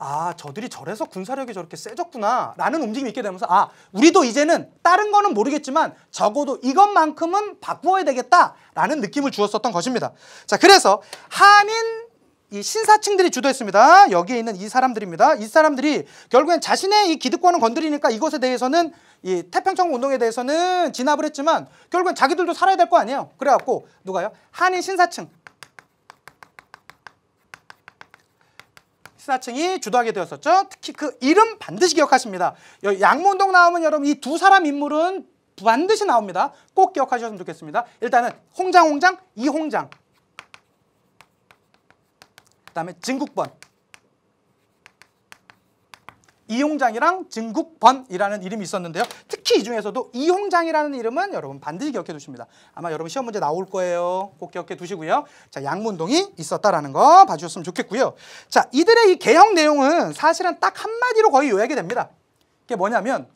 아, 저들이 저래서 군사력이 저렇게 세졌구나 라는 움직임이 있게 되면서 아, 우리도 이제는 다른 거는 모르겠지만 적어도 이것만큼은 바꾸어야 되겠다 라는 느낌을 주었었던 것입니다. 자, 그래서 한인 이 신사층들이 주도했습니다. 여기에 있는 이 사람들입니다. 이 사람들이 결국엔 자신의 이 기득권을 건드리니까 이것에 대해서는 이 태평성 운동에 대해서는 진압을 했지만 결국엔 자기들도 살아야 될 거 아니에요. 그래갖고 누가요? 한인 신사층. 신사층이 주도하게 되었었죠. 특히 그 이름 반드시 기억하십니다. 양문동 나오면 여러분 이 두 사람 인물은 반드시 나옵니다. 꼭 기억하셨으면 좋겠습니다. 일단은 홍장홍장, 이홍장. 그다음에 증국번. 이홍장이랑 증국번이라는 이름이 있었는데요. 특히 이 중에서도 이홍장이라는 이름은 여러분 반드시 기억해 두십니다. 아마 여러분 시험 문제 나올 거예요. 꼭 기억해 두시고요. 자, 양문동이 있었다라는 거 봐주셨으면 좋겠고요. 자, 이들의 이 개혁 내용은 사실은 딱 한마디로 거의 요약이 됩니다. 그게 뭐냐면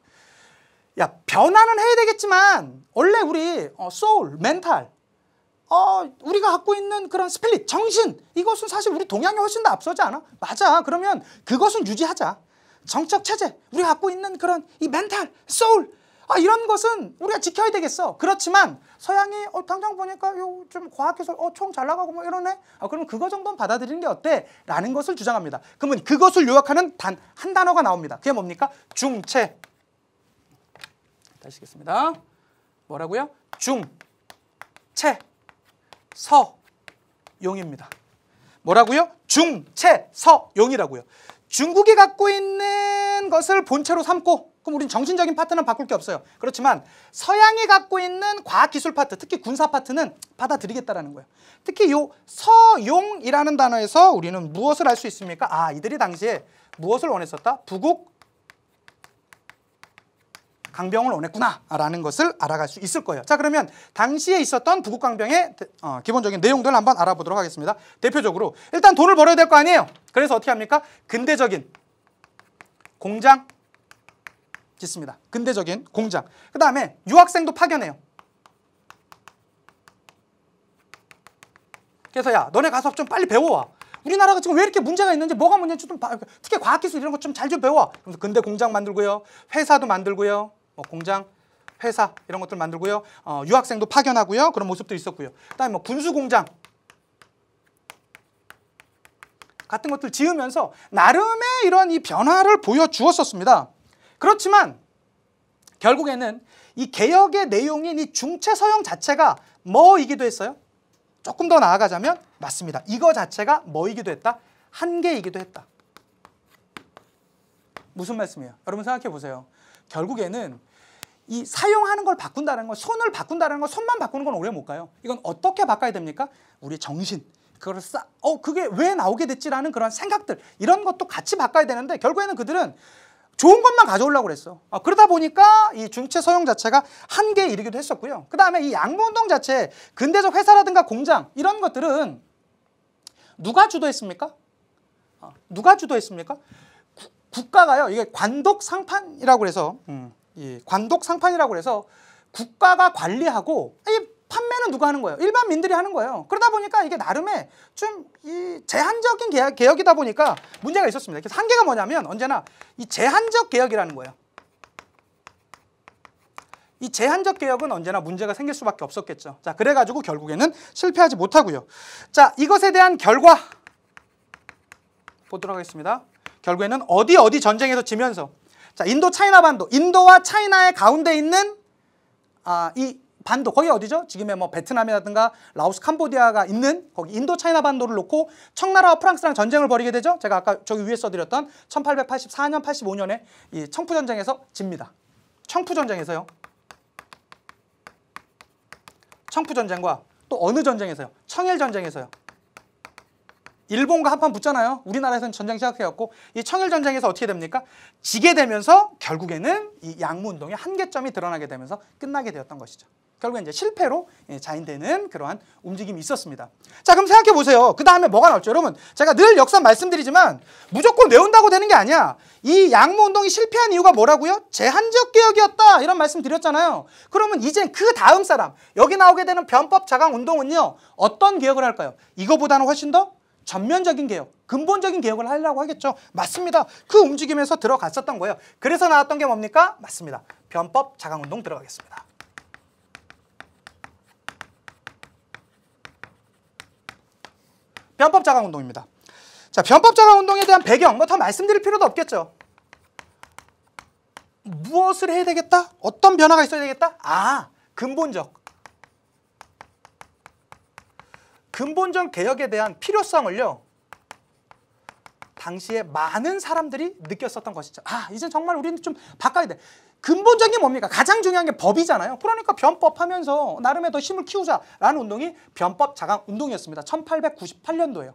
야, 변화는 해야 되겠지만 원래 우리 어, 소울, 멘탈 어, 우리가 갖고 있는 그런 스피릿, 정신 이것은 사실 우리 동양이 훨씬 더 앞서지 않아? 맞아. 그러면 그것은 유지하자. 정적 체제, 우리가 갖고 있는 그런 이 멘탈, 소울 아, 이런 것은 우리가 지켜야 되겠어. 그렇지만 서양이 어, 당장 보니까 요 좀 과학해서 어, 총 잘 나가고 뭐 이러네. 아, 그러면 그거 정도는 받아들이는 게 어때? 라는 것을 주장합니다. 그러면 그것을 요약하는 단 한 단어가 나옵니다. 그게 뭡니까? 중체. 다시 쓰겠습니다. 뭐라고요? 중체. 서용입니다. 뭐라고요? 중채서용이라고요 중국이 갖고 있는 것을 본체로 삼고 그럼 우린 정신적인 파트는 바꿀 게 없어요. 그렇지만 서양이 갖고 있는 과학기술 파트, 특히 군사 파트는 받아들이겠다라는 거예요. 특히 요 서용이라는 단어에서 우리는 무엇을 알 수 있습니까? 아, 이들이 당시에 무엇을 원했었다? 부국 강병을 원했구나라는 것을 알아갈 수 있을 거예요. 자 그러면 당시에 있었던 부국강병의 어, 기본적인 내용들을 한번 알아보도록 하겠습니다. 대표적으로 일단 돈을 벌어야 될 거 아니에요. 그래서 어떻게 합니까? 근대적인 공장 짓습니다. 근대적인 공장. 그 다음에 유학생도 파견해요. 그래서 야 너네 가서 좀 빨리 배워와. 우리나라가 지금 왜 이렇게 문제가 있는지 뭐가 문제인지 좀 봐. 특히 과학기술 이런 거 좀 잘 좀 배워. 그래서 근대 공장 만들고요. 회사도 만들고요. 뭐 공장, 회사 이런 것들 만들고요. 어, 유학생도 파견하고요. 그런 모습도 있었고요. 그다음에 뭐 군수 공장 같은 것들 지으면서 나름의 이런 이 변화를 보여주었었습니다. 그렇지만 결국에는 이 개혁의 내용인 이 중체 서형 자체가 뭐이기도 했어요. 조금 더 나아가자면 맞습니다. 이거 자체가 뭐이기도 했다? 한계이기도 했다. 무슨 말씀이에요? 여러분 생각해 보세요. 결국에는 이 사용하는 걸 바꾼다는 건 손을 바꾼다는 건 손만 바꾸는 건 오래 못 가요. 이건 어떻게 바꿔야 됩니까? 우리 정신. 그걸 싸, 어, 그게 왜 나오게 됐지라는 그런 생각들. 이런 것도 같이 바꿔야 되는데 결국에는 그들은 좋은 것만 가져오려고 그랬어. 어, 그러다 보니까 이 중체 소용 자체가 한계에 이르기도 했었고요. 그 다음에 이 양보운동 자체, 근대적 회사라든가 공장, 이런 것들은 누가 주도했습니까? 어, 누가 주도했습니까? 국가가요. 이게 관독 상판이라고 해서 음, 예, 관독 상판이라고 해서 국가가 관리하고 이 판매는 누가 하는 거예요? 일반 민들이 하는 거예요. 그러다 보니까 이게 나름의 좀이 제한적인 개혁, 개혁이다 보니까 문제가 있었습니다. 그래서 한계가 뭐냐면 언제나 이 제한적 개혁이라는 거예요. 이 제한적 개혁은 언제나 문제가 생길 수밖에 없었겠죠. 자, 그래가지고 결국에는 실패하지 못하고요. 자, 이것에 대한 결과 보도록 하겠습니다. 결국에는 어디 어디 전쟁에서 지면서 자 인도 차이나 반도 인도와 차이나의 가운데 있는 아 이 반도 거기 어디죠? 지금의 뭐 베트남이라든가 라오스 캄보디아가 있는 거기 인도 차이나 반도를 놓고 청나라와 프랑스랑 전쟁을 벌이게 되죠. 제가 아까 저기 위에 써드렸던 1884년 85년에 이 청푸 전쟁에서 집니다. 청푸 전쟁에서요. 청푸 전쟁과 또 어느 전쟁에서요? 청일 전쟁에서요. 일본과 한판 붙잖아요. 우리나라에서는 전쟁 시작해갖고 이 청일전쟁에서 어떻게 됩니까? 지게 되면서 결국에는 이 양무운동의 한계점이 드러나게 되면서 끝나게 되었던 것이죠. 결국엔 이제 실패로 예, 자인되는 그러한 움직임이 있었습니다. 자 그럼 생각해 보세요. 그 다음에 뭐가 나올죠? 여러분 제가 늘 역사 말씀드리지만 무조건 외운다고 되는 게 아니야. 이 양무운동이 실패한 이유가 뭐라고요? 제한적 개혁이었다 이런 말씀 드렸잖아요. 그러면 이제그 다음 사람 여기 나오게 되는 변법 자강 운동은요 어떤 개혁을 할까요? 이거보다는 훨씬 더 전면적인 개혁, 근본적인 개혁을 하려고 하겠죠. 맞습니다. 그 움직임에서 들어갔었던 거예요. 그래서 나왔던 게 뭡니까? 맞습니다. 변법 자강운동 들어가겠습니다. 변법 자강운동입니다. 자, 변법 자강운동에 대한 배경, 뭐 더 말씀드릴 필요도 없겠죠. 무엇을 해야 되겠다? 어떤 변화가 있어야 되겠다? 아, 근본적. 근본적 개혁에 대한 필요성을요. 당시에 많은 사람들이 느꼈었던 것이죠. 아, 이제 정말 우리는 좀 바꿔야 돼. 근본적인 뭡니까? 가장 중요한 게 법이잖아요. 그러니까 변법 하면서 나름의 더 힘을 키우자라는 운동이 변법 자강 운동이었습니다. 1898년도예요.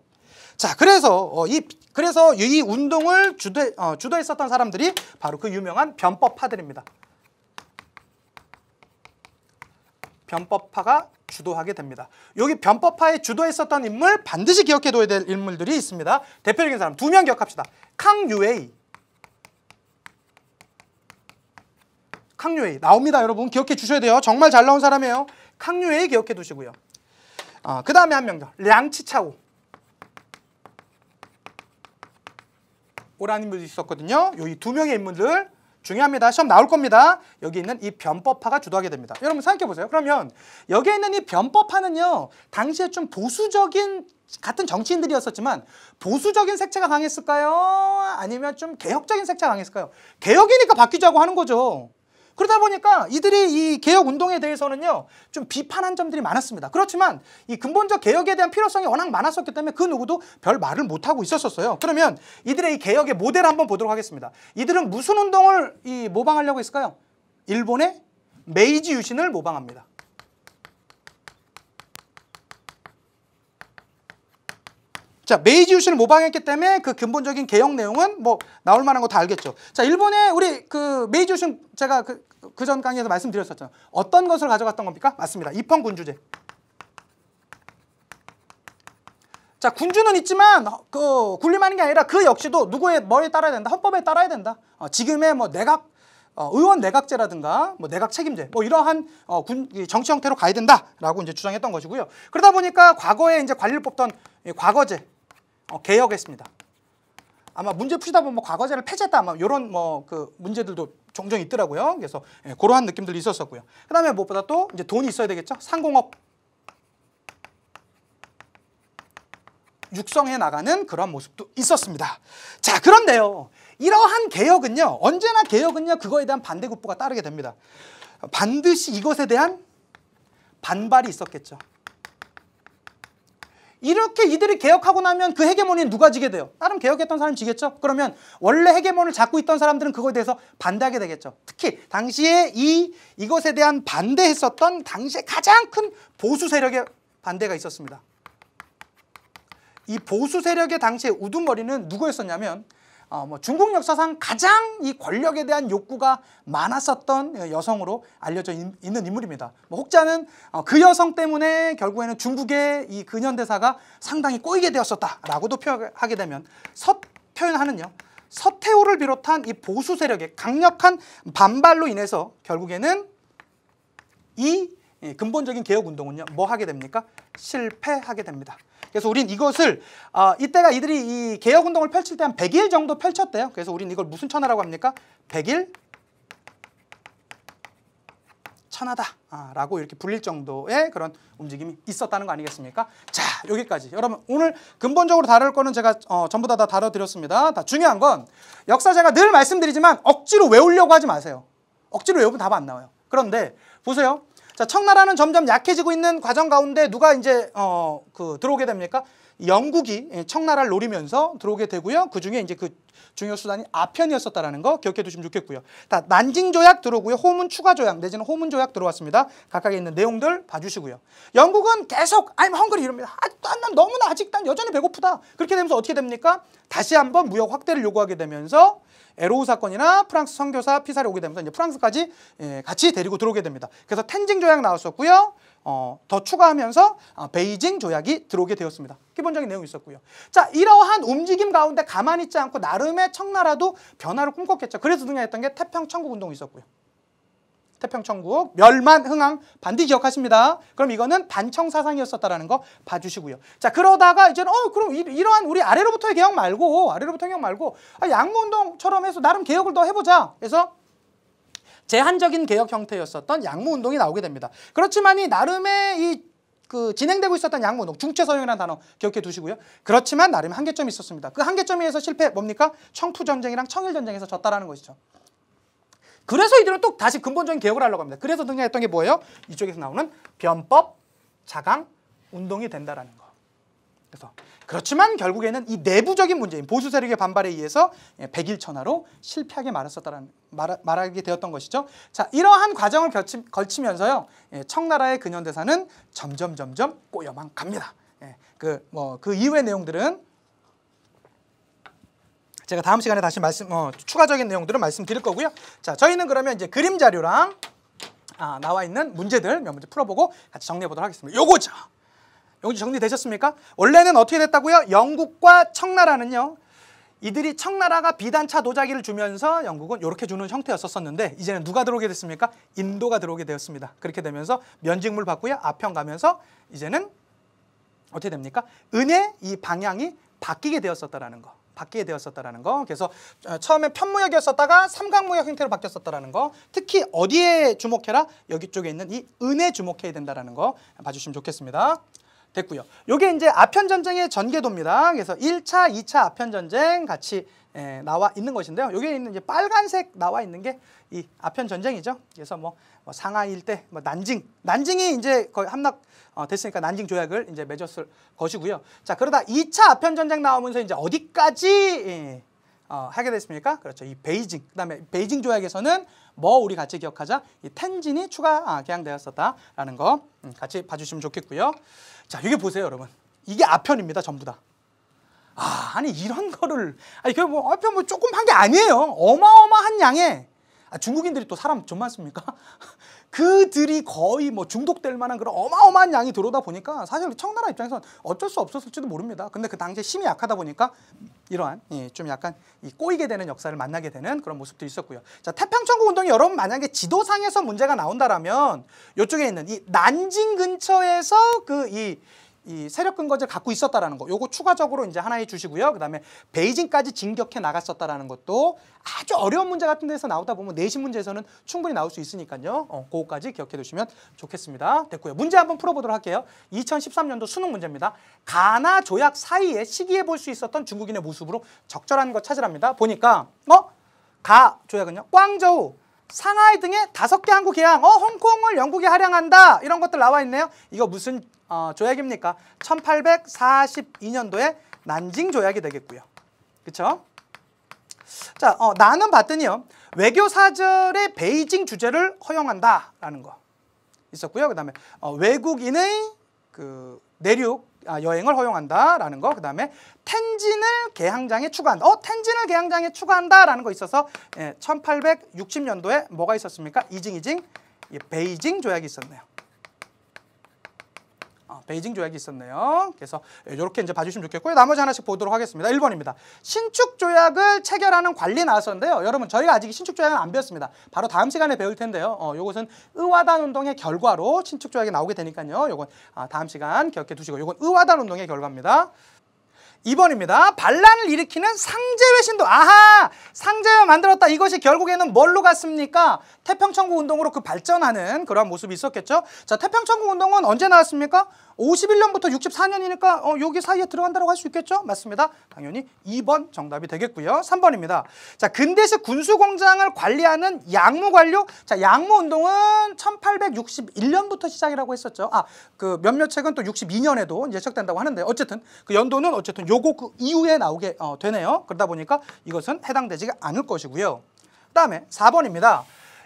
자, 그래서 어, 이 그래서 이 운동을 주도 어, 주도했었던 사람들이 바로 그 유명한 변법파들입니다. 변법파가 주도하게 됩니다. 여기 변법파에 주도했었던 인물 반드시 기억해둬야 될 인물들이 있습니다. 대표적인 사람 두 명 기억합시다. 캉유웨이 캉유웨이 나옵니다 여러분 기억해 주셔야 돼요. 정말 잘 나온 사람이에요. 캉유웨이 기억해 두시고요. 어, 그 다음에 한 명 더. 량치차오 오라는 인물도 있었거든요. 이 두 명의 인물들 중요합니다. 시험 나올 겁니다. 여기 있는 이변법화가 주도하게 됩니다. 여러분 생각해 보세요. 그러면 여기에 있는 이변법화는요 당시에 좀 보수적인 같은 정치인들이었었지만 보수적인 색채가 강했을까요? 아니면 좀 개혁적인 색채가 강했을까요? 개혁이니까 바뀌자고 하는 거죠. 그러다 보니까 이들이 이 개혁 운동에 대해서는요 좀 비판한 점들이 많았습니다. 그렇지만 이 근본적 개혁에 대한 필요성이 워낙 많았었기 때문에 그 누구도 별 말을 못 하고 있었었어요. 그러면 이들의 이 개혁의 모델 한번 보도록 하겠습니다. 이들은 무슨 운동을 이 모방하려고 했을까요? 일본의 메이지 유신을 모방합니다. 자, 메이지유신을 모방했기 때문에 그 근본적인 개혁 내용은 뭐 나올 만한 거 다 알겠죠. 자, 일본에 우리 그메이지유신 제가 그, 그전 강의에서 말씀드렸었죠 어떤 것을 가져갔던 겁니까? 맞습니다. 입헌 군주제. 자, 군주는 있지만 그 군림하는 게 아니라 그 역시도 누구의 뭐에 따라야 된다. 헌법에 따라야 된다. 어, 지금의 뭐 내각 어, 의원 내각제라든가 뭐 내각 책임제 뭐 이러한 어, 군, 정치 형태로 가야 된다라고 이제 주장했던 것이고요. 그러다 보니까 과거에 이제 관리를 뽑던 과거제 어, 개혁했습니다. 아마 문제 푸시다 보면 뭐 과거제를 폐지했다 아마 뭐 이런 뭐 그 문제들도 종종 있더라고요. 그래서 예, 그러한 느낌들이 있었었고요. 그다음에 무엇보다 또 이제 돈이 있어야 되겠죠. 상공업 육성해 나가는 그런 모습도 있었습니다. 자, 그런데요. 이러한 개혁은요. 언제나 개혁은요. 그거에 대한 반대급부가 따르게 됩니다. 반드시 이것에 대한 반발이 있었겠죠. 이렇게 이들이 개혁하고 나면 그 헤게몬이 누가 지게 돼요? 나름 개혁했던 사람 이 지겠죠? 그러면 원래 헤게몬을 잡고 있던 사람들은 그거에 대해서 반대하게 되겠죠. 특히 당시에 이 이것에 대한 반대했었던 당시에 가장 큰 보수 세력의 반대가 있었습니다. 이 보수 세력의 당시에 우두머리는 누구였었냐면 어, 뭐 중국 역사상 가장 이 권력에 대한 욕구가 많았었던 여성으로 알려져 있, 는 인물입니다. 뭐 혹자는 어, 그 여성 때문에 결국에는 중국의 이 근현대사가 상당히 꼬이게 되었었다라고도 표현하게 되면 서, 표현하는요. 서태후를 비롯한 이 보수 세력의 강력한 반발로 인해서 결국에는 이 예, 근본적인 개혁 운동은요. 뭐 하게 됩니까? 실패하게 됩니다. 그래서 우린 이것을 어, 이때가 이들이 이 개혁 운동을 펼칠 때 한 100일 정도 펼쳤대요. 그래서 우린 이걸 무슨 천하라고 합니까? 100일 천하다라고 아, 이렇게 불릴 정도의 그런 움직임이 있었다는 거 아니겠습니까? 자 여기까지 여러분 오늘 근본적으로 다룰 거는 제가 어, 전부 다다 다뤄드렸습니다. 다 중요한 건 역사 제가 늘 말씀드리지만 억지로 외우려고 하지 마세요. 억지로 외우면 답 안 나와요. 그런데 보세요. 자, 청나라는 점점 약해지고 있는 과정 가운데 누가 이제 어 그 들어오게 됩니까? 영국이 예, 청나라를 노리면서 들어오게 되고요. 그 중에 이제 그 중요 수단이 아편이었었다라는 거 기억해 두시면 좋겠고요. 다 난징 조약 들어오고요. 호문 추가 조약 내지는 호문 조약 들어왔습니다. 각각에 있는 내용들 봐주시고요. 영국은 계속 I'm hungry 이럽니다. 아직도 난 너무나 아직 난 여전히 배고프다. 그렇게 되면서 어떻게 됩니까? 다시 한번 무역 확대를 요구하게 되면서 에로우 사건이나 프랑스 선교사 피살이 오게 되면서 이제 프랑스까지 예, 같이 데리고 들어오게 됩니다. 그래서 텐징 조약 나왔었고요. 어, 더 추가하면서 아, 베이징 조약이 들어오게 되었습니다. 기본적인 내용이 있었고요. 자, 이러한 움직임 가운데 가만히 있지 않고 나름의 청나라도 변화를 꿈꿨겠죠. 그래서 등장했던 게 태평 천국 운동이 있었고요. 태평천국, 멸만, 흥왕 반드시 기억하십니다. 그럼 이거는 반청 사상이었었다라는 거 봐주시고요. 자 그러다가 이제는 어 그럼 이, 이 러한 우리 아래로부터의 개혁 말고 아래로부터의 개혁 말고 아, 양무운동처럼 해서 나름 개혁을 더 해보자. 그래서 제한적인 개혁 형태였었던 양무운동이 나오게 됩니다. 그렇지만 이 나름의 이 그 진행되고 있었던 양무운동, 중체서용이라는 단어 기억해 두시고요. 그렇지만 나름 한계점이 있었습니다. 그 한계점에서 실패 뭡니까? 청푸전쟁이랑 청일전쟁에서 졌다라는 것이죠. 그래서 이들은 또 다시 근본적인 개혁을 하려고 합니다. 그래서 등장했던 게 뭐예요? 이쪽에서 나오는 변법, 자강, 운동이 된다라는 거. 그래서 그렇지만 결국에는 이 내부적인 문제인 보수 세력의 반발에 의해서 예, 백일천하로 실패하게 말았었다는 말, 말하게 되었던 것이죠. 자 이러한 과정을 걸치, 면서요 예, 청나라의 근현대사는 점점 점점 꼬여만 갑니다. 그 뭐그 예, 뭐, 그 이후의 내용들은 제가 다음 시간에 다시 말씀 어, 추가적인 내용들을 말씀드릴 거고요. 자, 저희는 그러면 이제 그림 자료랑 아, 나와 있는 문제들 몇 문제 풀어보고 같이 정리해 보도록 하겠습니다. 요거죠. 용지 정리되셨습니까? 원래는 어떻게 됐다고요? 영국과 청나라는요. 이들이 청나라가 비단차 도자기를 주면서 영국은 이렇게 주는 형태였었는데 이제는 누가 들어오게 됐습니까? 인도가 들어오게 되었습니다. 그렇게 되면서 면직물 받고요. 아평 가면서 이제는 어떻게 됩니까? 은혜 이 방향이 바뀌게 되었었다라는 거. 바뀌게 되었었다라는 거. 그래서 어, 처음에 편무역이었었다가 삼각무역 형태로 바뀌었었다라는 거. 특히 어디에 주목해라? 여기 쪽에 있는 이 은에 주목해야 된다라는 거 봐주시면 좋겠습니다. 됐고요. 요게 이제 아편전쟁의 전개도입니다. 그래서 1차, 2차 아편전쟁 같이 에, 예, 나와 있는 것인데요. 요게 있는 이제 빨간색 나와 있는 게 이 아편전쟁이죠. 그래서 뭐, 뭐 상하 일대, 뭐 난징, 난징이 이제 거의 함락 어, 됐으니까 난징 조약을 이제 맺었을 것이고요. 자, 그러다 2차 아편전쟁 나오면서 이제 어디까지 예, 어, 하게 됐습니까? 그렇죠. 이 베이징, 그 다음에 베이징 조약에서는 뭐 우리 같이 기억하자 이 텐진이 추가 아, 개항되었었다라는거 음, 같이 봐주시면 좋겠고요. 자 여기 보세요 여러분 이게 아편입니다 전부 다. 아 아니 이런 거를 아니 그뭐 아편 뭐 조금 한 게 아니에요 어마어마한 양의 아, 중국인들이 또 사람 좀 많습니까? 그들이 거의 뭐 중독될 만한 그런 어마어마한 양이 들어오다 보니까 사실 청나라 입장에선 어쩔 수 없었을지도 모릅니다. 근데 그 당시에 힘이 약하다 보니까 이러한 예, 좀 약간 이 꼬이게 되는 역사를 만나게 되는 그런 모습도 있었고요. 자, 태평천국 운동이 여러분 만약에 지도상에서 문제가 나온다라면 이쪽에 있는 이 난징 근처에서 그이 이 세력 근거지를 갖고 있었다라는 거 요거 추가적으로 이제 하나 해주시고요. 그다음에 베이징까지 진격해 나갔었다라는 것도 아주 어려운 문제 같은 데서 나오다 보면 내신 문제에서는 충분히 나올 수 있으니까요. 어, 그거까지 기억해 두시면 좋겠습니다. 됐고요. 문제 한번 풀어보도록 할게요. 2013년도 수능 문제입니다. 가나 조약 사이에 시기에 볼 수 있었던 중국인의 모습으로 적절한 거 찾으랍니다. 보니까 어? 가 조약은요. 꽝저우 상하이 등의 다섯 개 한국 개항, 어, 홍콩을 영국에 할양한다 이런 것들 나와 있네요. 이거 무슨 어, 조약입니까? 1842년도에 난징 조약이 되겠고요. 그렇죠? 자, 어, 나는 봤더니요. 외교사절의 베이징 주제를 허용한다라는 거 있었고요. 그 다음에 어, 외국인의 그 내륙 아, 여행을 허용한다라는 거. 그 다음에 텐진을 개항장에 추가한다. 어, 텐진을 개항장에 추가한다라는 거 있어서 예, 1860년도에 뭐가 있었습니까? 이징이징, 예, 베이징 조약이 있었네요. 베이징 조약이 있었네요. 그래서 이렇게 예, 이제 봐주시면 좋겠고요. 나머지 하나씩 보도록 하겠습니다. 1번입니다. 신축 조약을 체결하는 관리 나왔었는데요. 여러분 저희가 아직 신축 조약은 안 배웠습니다. 바로 다음 시간에 배울 텐데요. 어, 요것은 의화단 운동의 결과로 신축 조약이 나오게 되니까요. 이건 아, 다음 시간 기억해 두시고 이건의화단 운동의 결과입니다. 2번입니다. 반란을 일으키는 상제외 신도. 아하! 상제회 만들었다. 이것이 결국에는 뭘로 갔습니까? 태평천국 운동으로 그 발전하는 그러한 모습이 있었겠죠. 자, 태평천국 운동은 언제 나왔습니까? 51년부터 64년이니까 어, 여기 사이에 들어간다고 할 수 있겠죠? 맞습니다. 당연히 2번 정답이 되겠고요. 3번입니다. 자, 근대식 군수공장을 관리하는 양무관료. 자, 양무운동은 1861년부터 시작이라고 했었죠. 아, 그 몇몇 책은 또 62년에도 예측된다고 하는데 어쨌든 그 연도는 어쨌든 요거 그 이후에 나오게 어, 되네요. 그러다 보니까 이것은 해당되지가 않을 것이고요. 그다음에 4번입니다.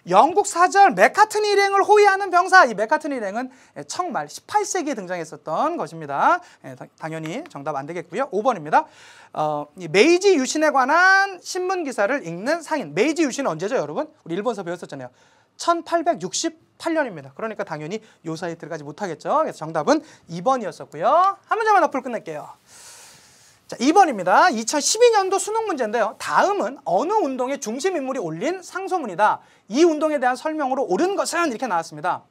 영국 사절 메카트니 일행을 호위하는 병사 이 메카트니 일행은 예, 청말 18세기에 등장했었던 것입니다. 예, 당연히 정답 안 되겠고요. 5번입니다. 어, 이 메이지 유신에 관한 신문 기사를 읽는 상인. 메이지 유신 언제죠, 여러분? 우리 일본서 배웠었잖아요. 1868년입니다. 그러니까 당연히 요 사이에 들어가지 못하겠죠. 그래서 정답은 2번이었었고요. 한 문제만 더풀 끝낼게요. 자, 2번입니다. 2012년도 수능 문제인데요. 다음은 어느 운동의 중심 인물이 올린 상소문이다. 이 운동에 대한 설명으로 옳은 것은 이렇게 나왔습니다.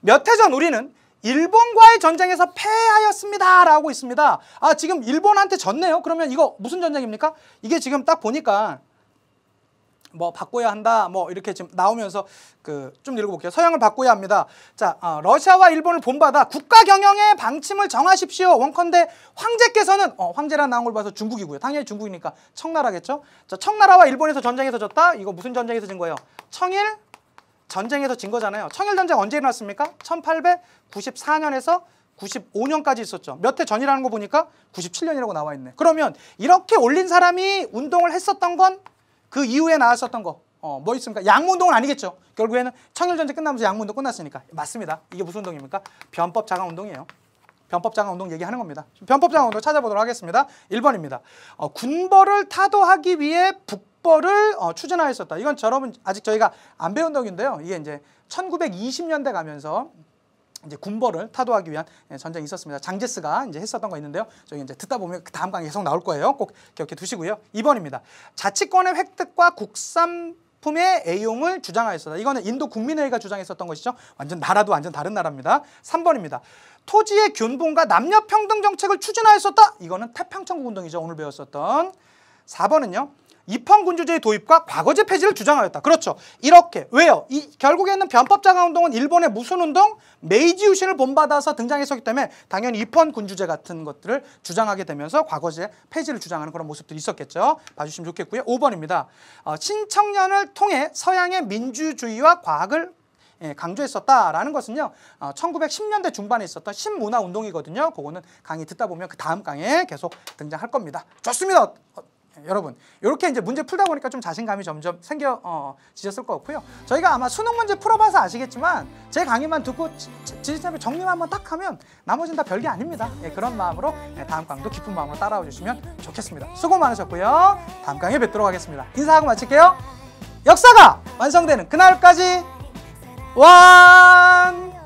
몇 해 전 우리는 일본과의 전쟁에서 패하였습니다. 라고 있습니다. 아, 지금 일본한테 졌네요. 그러면 이거 무슨 전쟁입니까? 이게 지금 딱 보니까 뭐 바꿔야 한다 뭐 이렇게 지금 나오면서 그 좀 읽어볼게요. 서양을 바꿔야 합니다. 자 어, 러시아와 일본을 본받아 국가 경영의 방침을 정하십시오. 원컨대 황제께서는 어, 황제란 나온 걸 봐서 중국이고요. 당연히 중국이니까 청나라겠죠. 자 청나라와 일본에서 전쟁에서 졌다. 이거 무슨 전쟁에서 진 거예요? 청일 전쟁에서 진 거잖아요. 청일 전쟁 언제 일어났습니까? 1894년에서 95년까지 있었죠. 몇 해 전이라는 거 보니까 97년이라고 나와 있네. 그러면 이렇게 올린 사람이 운동을 했었던 건그 이후에 나왔었던 거. 어, 뭐 있습니까? 양문동은 아니겠죠. 결국에는 청일전쟁 끝나면서 양문동 끝났으니까. 맞습니다. 이게 무슨 운동입니까? 변법 자강 운동이에요. 변법 자강 운동 얘기하는 겁니다. 변법 자강 운동 찾아보도록 하겠습니다. 1번입니다. 어, 군벌을 타도하기 위해 북벌을 어, 추진하였었다. 이건 여러분 아직 저희가 안 배운 덕인데요. 이게 이제 1920년대 가면서 이제 군벌을 타도하기 위한 예, 전쟁이 있었습니다. 장제스가 이제 했었던 거 있는데요. 저희 이제 듣다 보면 그 다음 강의 계속 나올 거예요. 꼭 기억해 두시고요. 2번입니다. 자치권의 획득과 국산 품의 애용을 주장하였었다. 이거는 인도 국민회의가 주장했었던 것이죠. 완전 나라도 완전 다른 나라입니다. 3번입니다. 토지의 균분과 남녀 평등 정책을 추진하였었다. 이거는 태평천국 운동이죠. 오늘 배웠었던. 4번은요. 입헌군주제의 도입과 과거제 폐지를 주장하였다. 그렇죠. 이렇게. 왜요? 이, 결국에는 변법자강운동은 일본의 무슨 운동? 메이지 유신을 본받아서 등장했었기 때문에 당연히 입헌군주제 같은 것들을 주장하게 되면서 과거제 폐지를 주장하는 그런 모습들이 있었겠죠. 봐주시면 좋겠고요. 5번입니다. 어, 신청년을 통해 서양의 민주주의와 과학을 예, 강조했었다라는 것은요. 어, 1910년대 중반에 있었던 신문화 운동이거든요. 그거는 강의 듣다 보면 그 다음 강에 의 계속 등장할 겁니다. 좋습니다. 여러분 이렇게 이제 문제 풀다 보니까 좀 자신감이 점점 생겨지셨을 어, 것 같고요. 저희가 아마 수능 문제 풀어봐서 아시겠지만 제 강의만 듣고 지지자비 정리 한번 딱 하면 나머지는 다 별게 아닙니다. 예, 그런 마음으로 예, 다음 강도 깊은 마음으로 따라와 주시면 좋겠습니다. 수고 많으셨고요. 다음 강에 뵙도록 하겠습니다. 인사하고 마칠게요. 역사가 완성되는 그날까지 완!